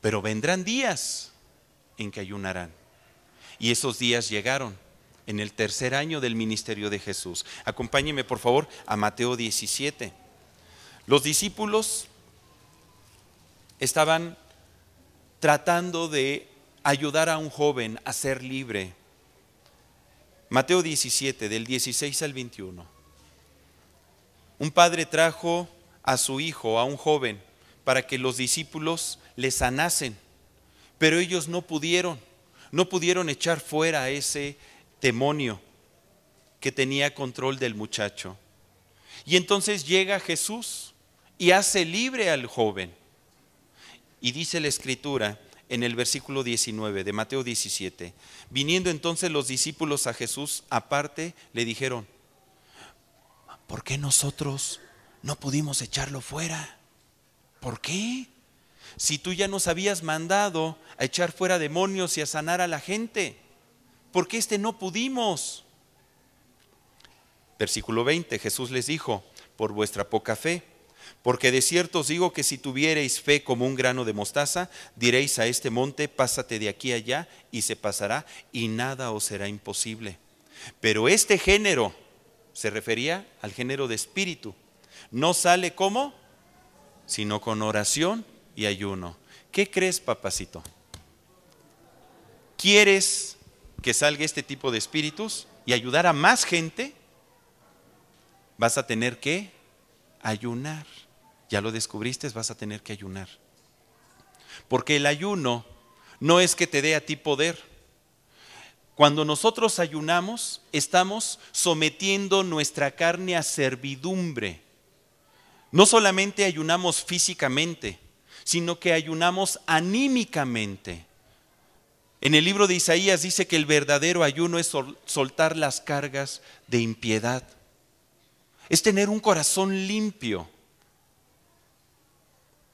pero vendrán días en que ayunarán. Y esos días llegaron en el tercer año del ministerio de Jesús. Acompáñeme, por favor, a Mateo 17. Los discípulos estaban tratando de ayudar a un joven a ser libre. Mateo 17, del 16 al 21. Un padre trajo a su hijo, a un joven, para que los discípulos le sanasen, pero ellos no pudieron, no pudieron echar fuera a ese demonio que tenía control del muchacho. Y entonces llega Jesús y hace libre al joven. Y dice la escritura en el versículo 19 de Mateo 17, viniendo entonces los discípulos a Jesús aparte, le dijeron, ¿por qué nosotros no pudimos echarlo fuera? ¿Por qué? Si tú ya nos habías mandado a echar fuera demonios y a sanar a la gente, ¿por qué este no pudimos? Versículo 20, Jesús les dijo, por vuestra poca fe, porque de cierto os digo que si tuviereis fe como un grano de mostaza, diréis a este monte, pásate de aquí allá, y se pasará, y nada os será imposible. Pero este género, se refería al género de espíritu, no sale cómo sino con oración y ayuno. ¿Qué crees, papacito? ¿Quieres que salga este tipo de espíritus y ayudar a más gente? Vas a tener que ayunar. Ya lo descubriste, vas a tener que ayunar. Porque el ayuno no es que te dé a ti poder. Cuando nosotros ayunamos, estamos sometiendo nuestra carne a servidumbre. No solamente ayunamos físicamente, sino que ayunamos anímicamente. En el libro de Isaías dice que el verdadero ayuno es soltar las cargas de impiedad. Es tener un corazón limpio.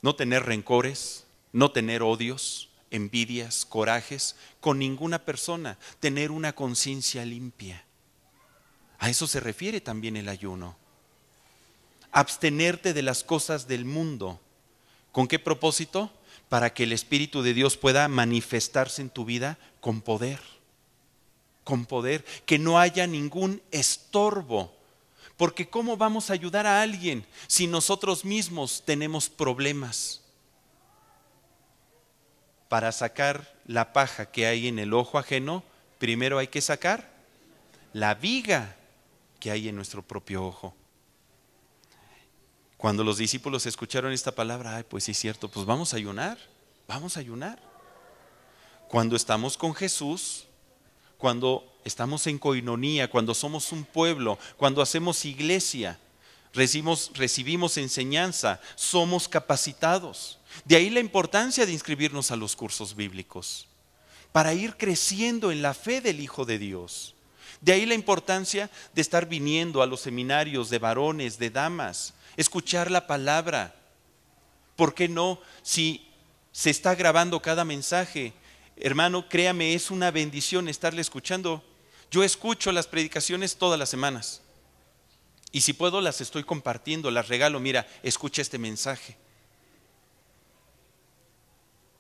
No tener rencores, no tener odios, envidias, corajes con ninguna persona. Tener una conciencia limpia. A eso se refiere también el ayuno abstenerte de las cosas del mundo. ¿Con qué propósito? Para que el Espíritu de Dios pueda manifestarse en tu vida con poder. Con poder. Que no haya ningún estorbo. Porque ¿cómo vamos a ayudar a alguien si nosotros mismos tenemos problemas? Para sacar la paja que hay en el ojo ajeno, primero hay que sacar la viga que hay en nuestro propio ojo. Cuando los discípulos escucharon esta palabra, ay, pues sí es cierto, pues vamos a ayunar, vamos a ayunar. Cuando estamos con Jesús, cuando estamos en coinonía, cuando somos un pueblo, cuando hacemos iglesia, recibimos, recibimos enseñanza, somos capacitados. De ahí la importancia de inscribirnos a los cursos bíblicos, para ir creciendo en la fe del Hijo de Dios. De ahí la importancia de estar viniendo a los seminarios de varones, de damas, escuchar la palabra. ¿Por qué no? Si se está grabando cada mensaje, hermano, créame, es una bendición estarle escuchando. Yo escucho las predicaciones todas las semanas. Y si puedo, las estoy compartiendo, las regalo. Mira, escucha este mensaje.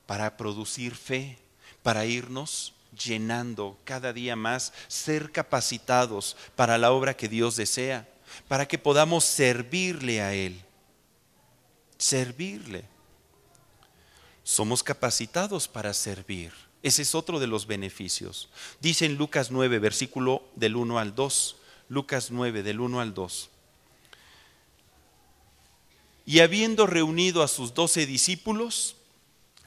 Para producir fe, para irnos llenando cada día más, ser capacitados para la obra que Dios desea para que podamos servirle a Él. Servirle. Somos capacitados para servir. Ese es otro de los beneficios. Dice en Lucas 9, versículo del 1 al 2. Lucas 9, del 1 al 2. Y habiendo reunido a sus doce discípulos,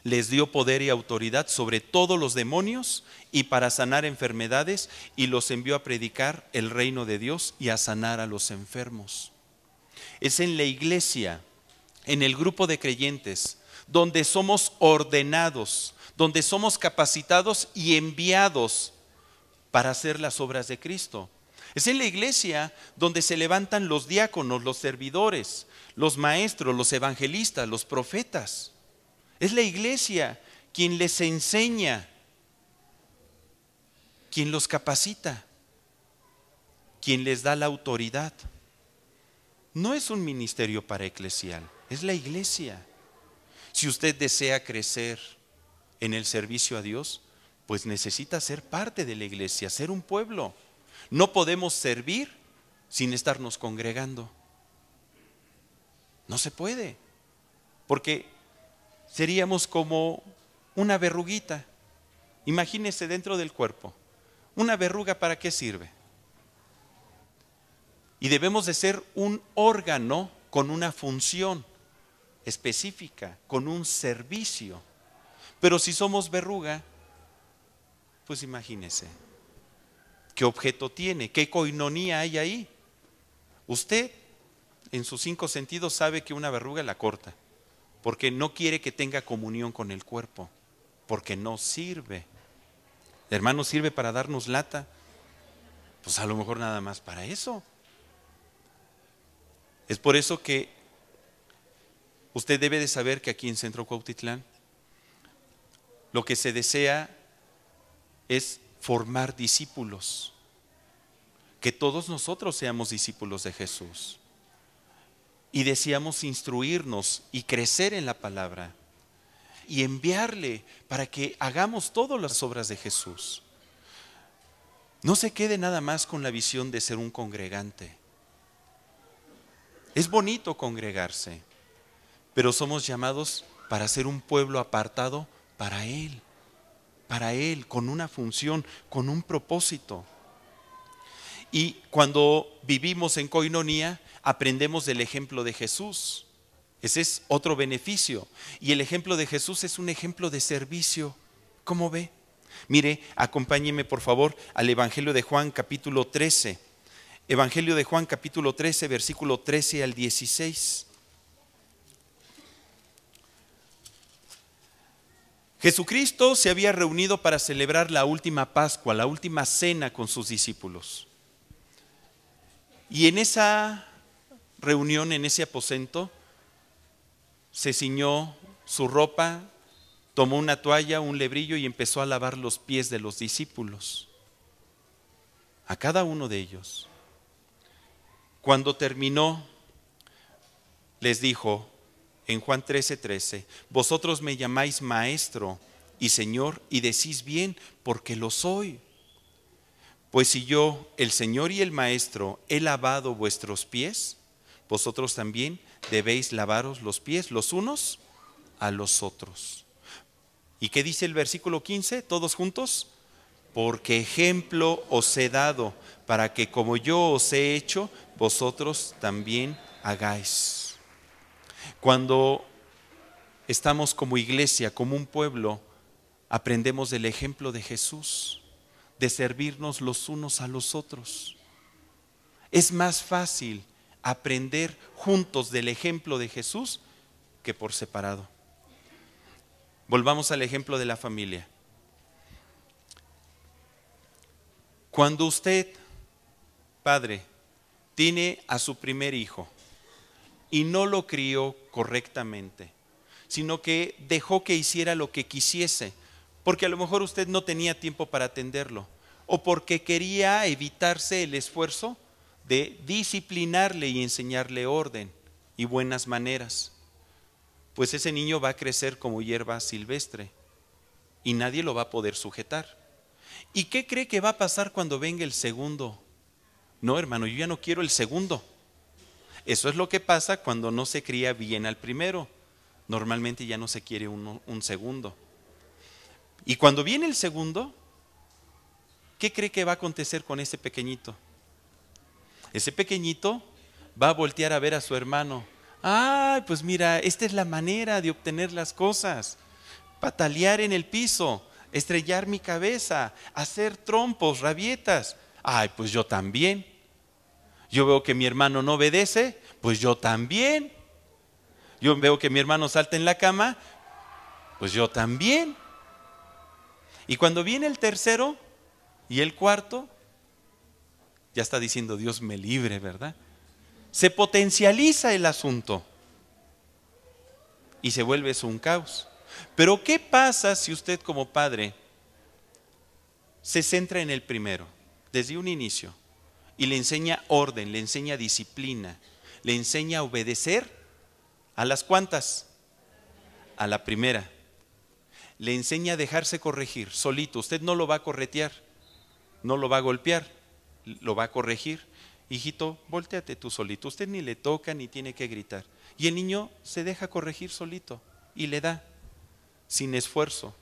les dio poder y autoridad sobre todos los demonios y para sanar enfermedades y los envió a predicar el reino de Dios y a sanar a los enfermos. Es en la iglesia, en el grupo de creyentes, donde somos ordenados, donde somos capacitados y enviados para hacer las obras de Cristo. Es en la iglesia donde se levantan los diáconos, los servidores, los maestros, los evangelistas, los profetas. Es la iglesia quien les enseña, quien los capacita, quien les da la autoridad. No es un ministerio para eclesial, es la iglesia. Si usted desea crecer en el servicio a Dios, pues necesita ser parte de la iglesia, ser un pueblo. No podemos servir sin estarnos congregando. No se puede, porque seríamos como una verruguita. Imagínese dentro del cuerpo. ¿Una verruga para qué sirve? Y debemos de ser un órgano con una función específica, con un servicio. Pero si somos verruga, pues imagínese, ¿qué objeto tiene? ¿Qué coinonía hay ahí? Usted, en sus cinco sentidos, sabe que una verruga la corta porque no quiere que tenga comunión con el cuerpo, porque no sirve. hermano sirve para darnos lata, pues a lo mejor nada más para eso. Es por eso que usted debe de saber que aquí en Centro Cuautitlán lo que se desea es formar discípulos, que todos nosotros seamos discípulos de Jesús y deseamos instruirnos y crecer en la palabra y enviarle para que hagamos todas las obras de Jesús. No se quede nada más con la visión de ser un congregante. Es bonito congregarse, pero somos llamados para ser un pueblo apartado para Él, para Él, con una función, con un propósito. Y cuando vivimos en coinonía, aprendemos del ejemplo de Jesús. Ese es otro beneficio. Y el ejemplo de Jesús es un ejemplo de servicio. ¿Cómo ve? Mire, acompáñeme por favor al Evangelio de Juan capítulo 13. Evangelio de Juan capítulo 13, versículo 13 al 16. Jesucristo se había reunido para celebrar la última Pascua, la última cena con sus discípulos. Y en esa reunión, en ese aposento, se ciñó su ropa, tomó una toalla, un lebrillo y empezó a lavar los pies de los discípulos, a cada uno de ellos. Cuando terminó, les dijo en Juan 13:13, 13, vosotros me llamáis maestro y señor y decís bien porque lo soy. Pues si yo, el Señor y el Maestro, he lavado vuestros pies, vosotros también debéis lavaros los pies los unos a los otros. ¿Y qué dice el versículo 15? Todos juntos. Porque ejemplo os he dado para que como yo os he hecho, vosotros también hagáis. Cuando estamos como iglesia, como un pueblo, aprendemos del ejemplo de Jesús de servirnos los unos a los otros. Es más fácil aprender juntos del ejemplo de Jesús que por separado. Volvamos al ejemplo de la familia. Cuando usted, padre, tiene a su primer hijo y no lo crió correctamente, sino que dejó que hiciera lo que quisiese, porque a lo mejor usted no tenía tiempo para atenderlo, o porque quería evitarse el esfuerzo de disciplinarle y enseñarle orden y buenas maneras. Pues ese niño va a crecer como hierba silvestre y nadie lo va a poder sujetar. ¿Y qué cree que va a pasar cuando venga el segundo? No, hermano, yo ya no quiero el segundo. Eso es lo que pasa cuando no se cría bien al primero. Normalmente ya no se quiere un segundo. Y cuando viene el segundo, ¿qué cree que va a acontecer con ese pequeñito? Ese pequeñito va a voltear a ver a su hermano. Ay, pues mira, esta es la manera de obtener las cosas. Patalear en el piso, estrellar mi cabeza, hacer trompos, rabietas. Ay, pues yo también. Yo veo que mi hermano no obedece, pues yo también. Yo veo que mi hermano salta en la cama, pues yo también. Y cuando viene el tercero y el cuarto, ya está diciendo Dios me libre, ¿verdad? Se potencializa el asunto y se vuelve eso un caos. Pero ¿qué pasa si usted como padre se centra en el primero, desde un inicio, y le enseña orden, le enseña disciplina, le enseña a obedecer? ¿A las cuantas? A la primera le enseña a dejarse corregir solito. Usted no lo va a corretear, no lo va a golpear, lo va a corregir. Hijito, volteate tú solito. Usted ni le toca ni tiene que gritar. Y el niño se deja corregir solito y le da, sin esfuerzo,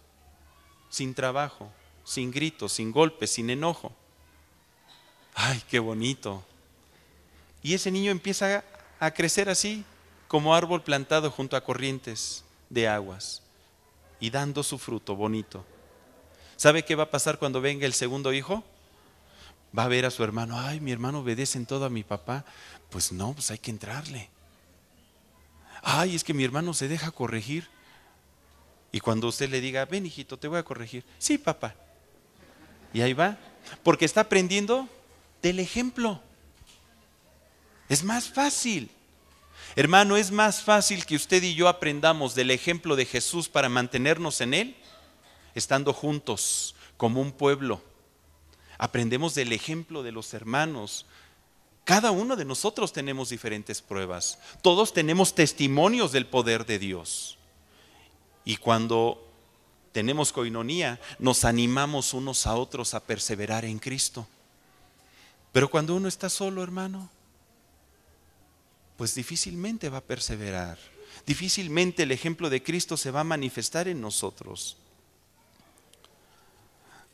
sin trabajo, sin gritos, sin golpes, sin enojo. ¡Ay, qué bonito! Y ese niño empieza a crecer así, como árbol plantado junto a corrientes de aguas y dando su fruto bonito. ¿Sabe qué va a pasar cuando venga el segundo hijo? Va a ver a su hermano, ay, mi hermano obedece en todo a mi papá. Pues no, pues hay que entrarle. Ay, es que mi hermano se deja corregir. Y cuando usted le diga, ven hijito, te voy a corregir. Sí, papá. Y ahí va. Porque está aprendiendo del ejemplo. Es más fácil. Hermano, es más fácil que usted y yo aprendamos del ejemplo de Jesús para mantenernos en Él, estando juntos como un pueblo. Aprendemos del ejemplo de los hermanos. Cada uno de nosotros tenemos diferentes pruebas. Todos tenemos testimonios del poder de Dios. Y cuando tenemos coinonía, nos animamos unos a otros a perseverar en Cristo. Pero cuando uno está solo, hermano, pues difícilmente va a perseverar. Difícilmente el ejemplo de Cristo se va a manifestar en nosotros.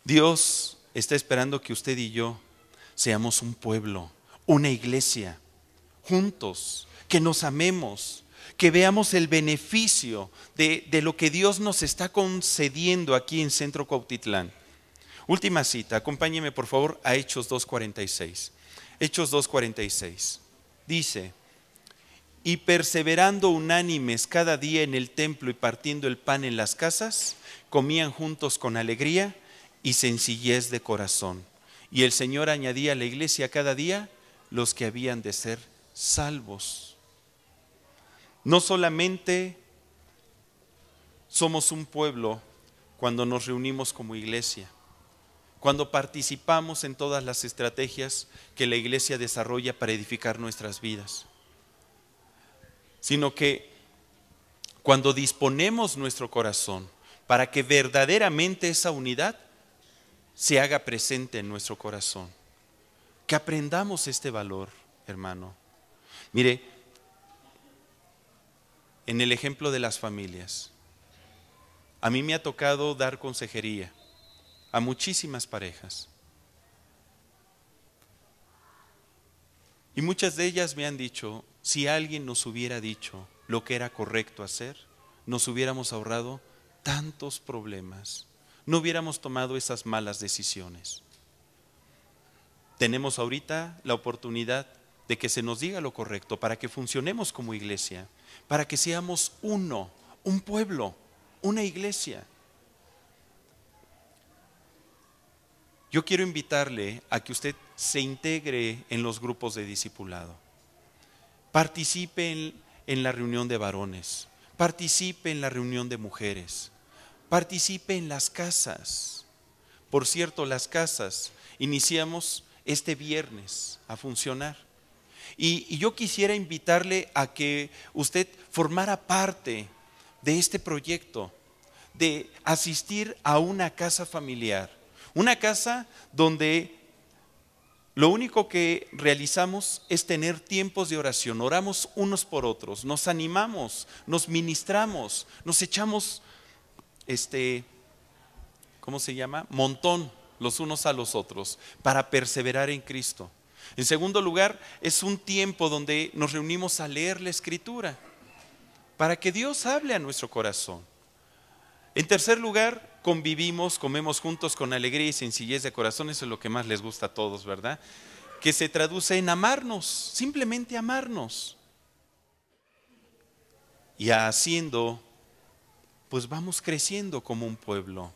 Dios está esperando que usted y yo seamos un pueblo, una iglesia, juntos, que nos amemos, que veamos el beneficio de, lo que Dios nos está concediendo aquí en Centro Cuautitlán. Última cita, acompáñeme por favor a Hechos 2.46. Hechos 2.46. Dice, y perseverando unánimes cada día en el templo y partiendo el pan en las casas, comían juntos con alegría y sencillez de corazón. Y el Señor añadía a la iglesia cada día los que habían de ser salvos. No solamente somos un pueblo cuando nos reunimos como iglesia, cuando participamos en todas las estrategias que la iglesia desarrolla para edificar nuestras vidas sino que cuando disponemos nuestro corazón para que verdaderamente esa unidad se haga presente en nuestro corazón. Que aprendamos este valor, hermano. Mire, en el ejemplo de las familias, a mí me ha tocado dar consejería a muchísimas parejas. Y muchas de ellas me han dicho, si alguien nos hubiera dicho lo que era correcto hacer, nos hubiéramos ahorrado tantos problemas, no hubiéramos tomado esas malas decisiones. Tenemos ahorita la oportunidad de que se nos diga lo correcto para que funcionemos como iglesia, para que seamos uno, un pueblo, una iglesia. Yo quiero invitarle a que usted se integre en los grupos de discipulado participe en, la reunión de varones, participe en la reunión de mujeres, participe en las casas. Por cierto, las casas iniciamos este viernes a funcionar. y, yo quisiera invitarle a que usted formara parte de este proyecto, de asistir a una casa familiar, una casa donde lo único que realizamos es tener tiempos de oración, oramos unos por otros, nos animamos, nos ministramos, nos echamos, este, ¿cómo se llama? Montón los unos a los otros para perseverar en Cristo. En segundo lugar, es un tiempo donde nos reunimos a leer la Escritura para que Dios hable a nuestro corazón. En tercer lugar, convivimos, comemos juntos con alegría y sencillez de corazón, eso es lo que más les gusta a todos, ¿verdad? Que se traduce en amarnos, simplemente amarnos. Y haciendo, pues vamos creciendo como un pueblo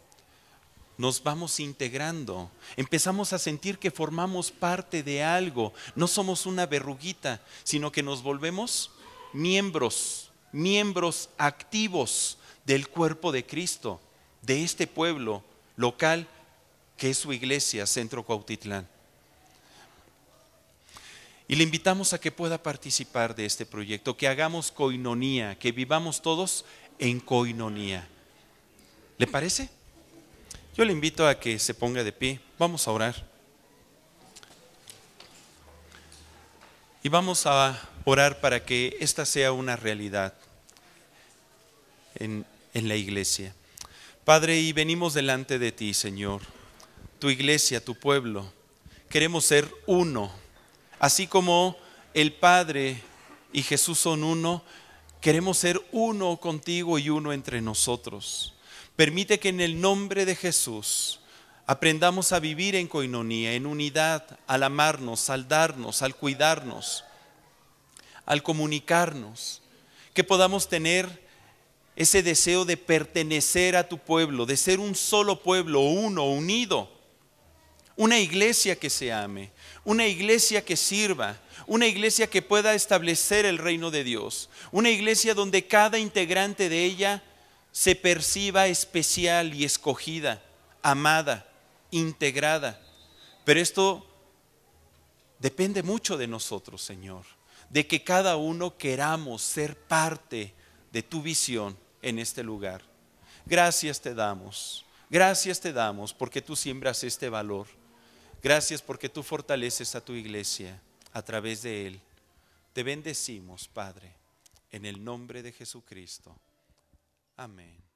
nos vamos integrando, empezamos a sentir que formamos parte de algo, no somos una verruguita, sino que nos volvemos miembros, miembros activos del cuerpo de Cristo de este pueblo local que es su iglesia, Centro Cuautitlán. Y le invitamos a que pueda participar de este proyecto, que hagamos coinonía, que vivamos todos en coinonía. ¿Le parece? Yo le invito a que se ponga de pie. Vamos a orar. Y vamos a orar para que esta sea una realidad en, en la iglesia. Padre, y venimos delante de ti, Señor, tu iglesia, tu pueblo. Queremos ser uno, así como el Padre y Jesús son uno, queremos ser uno contigo y uno entre nosotros. Permite que en el nombre de Jesús aprendamos a vivir en coinonía, en unidad, al amarnos, al darnos, al cuidarnos, al comunicarnos, que podamos tener ese deseo de pertenecer a tu pueblo, de ser un solo pueblo, uno, unido. Una iglesia que se ame, una iglesia que sirva, una iglesia que pueda establecer el reino de Dios, una iglesia donde cada integrante de ella se perciba especial y escogida, amada, integrada. Pero esto depende mucho de nosotros, Señor, de que cada uno queramos ser parte de tu visión en este lugar. Gracias te damos, gracias te damos porque tú siembras este valor. Gracias porque tú fortaleces a tu iglesia a través de él. Te bendecimos, Padre, en el nombre de Jesucristo. Amén.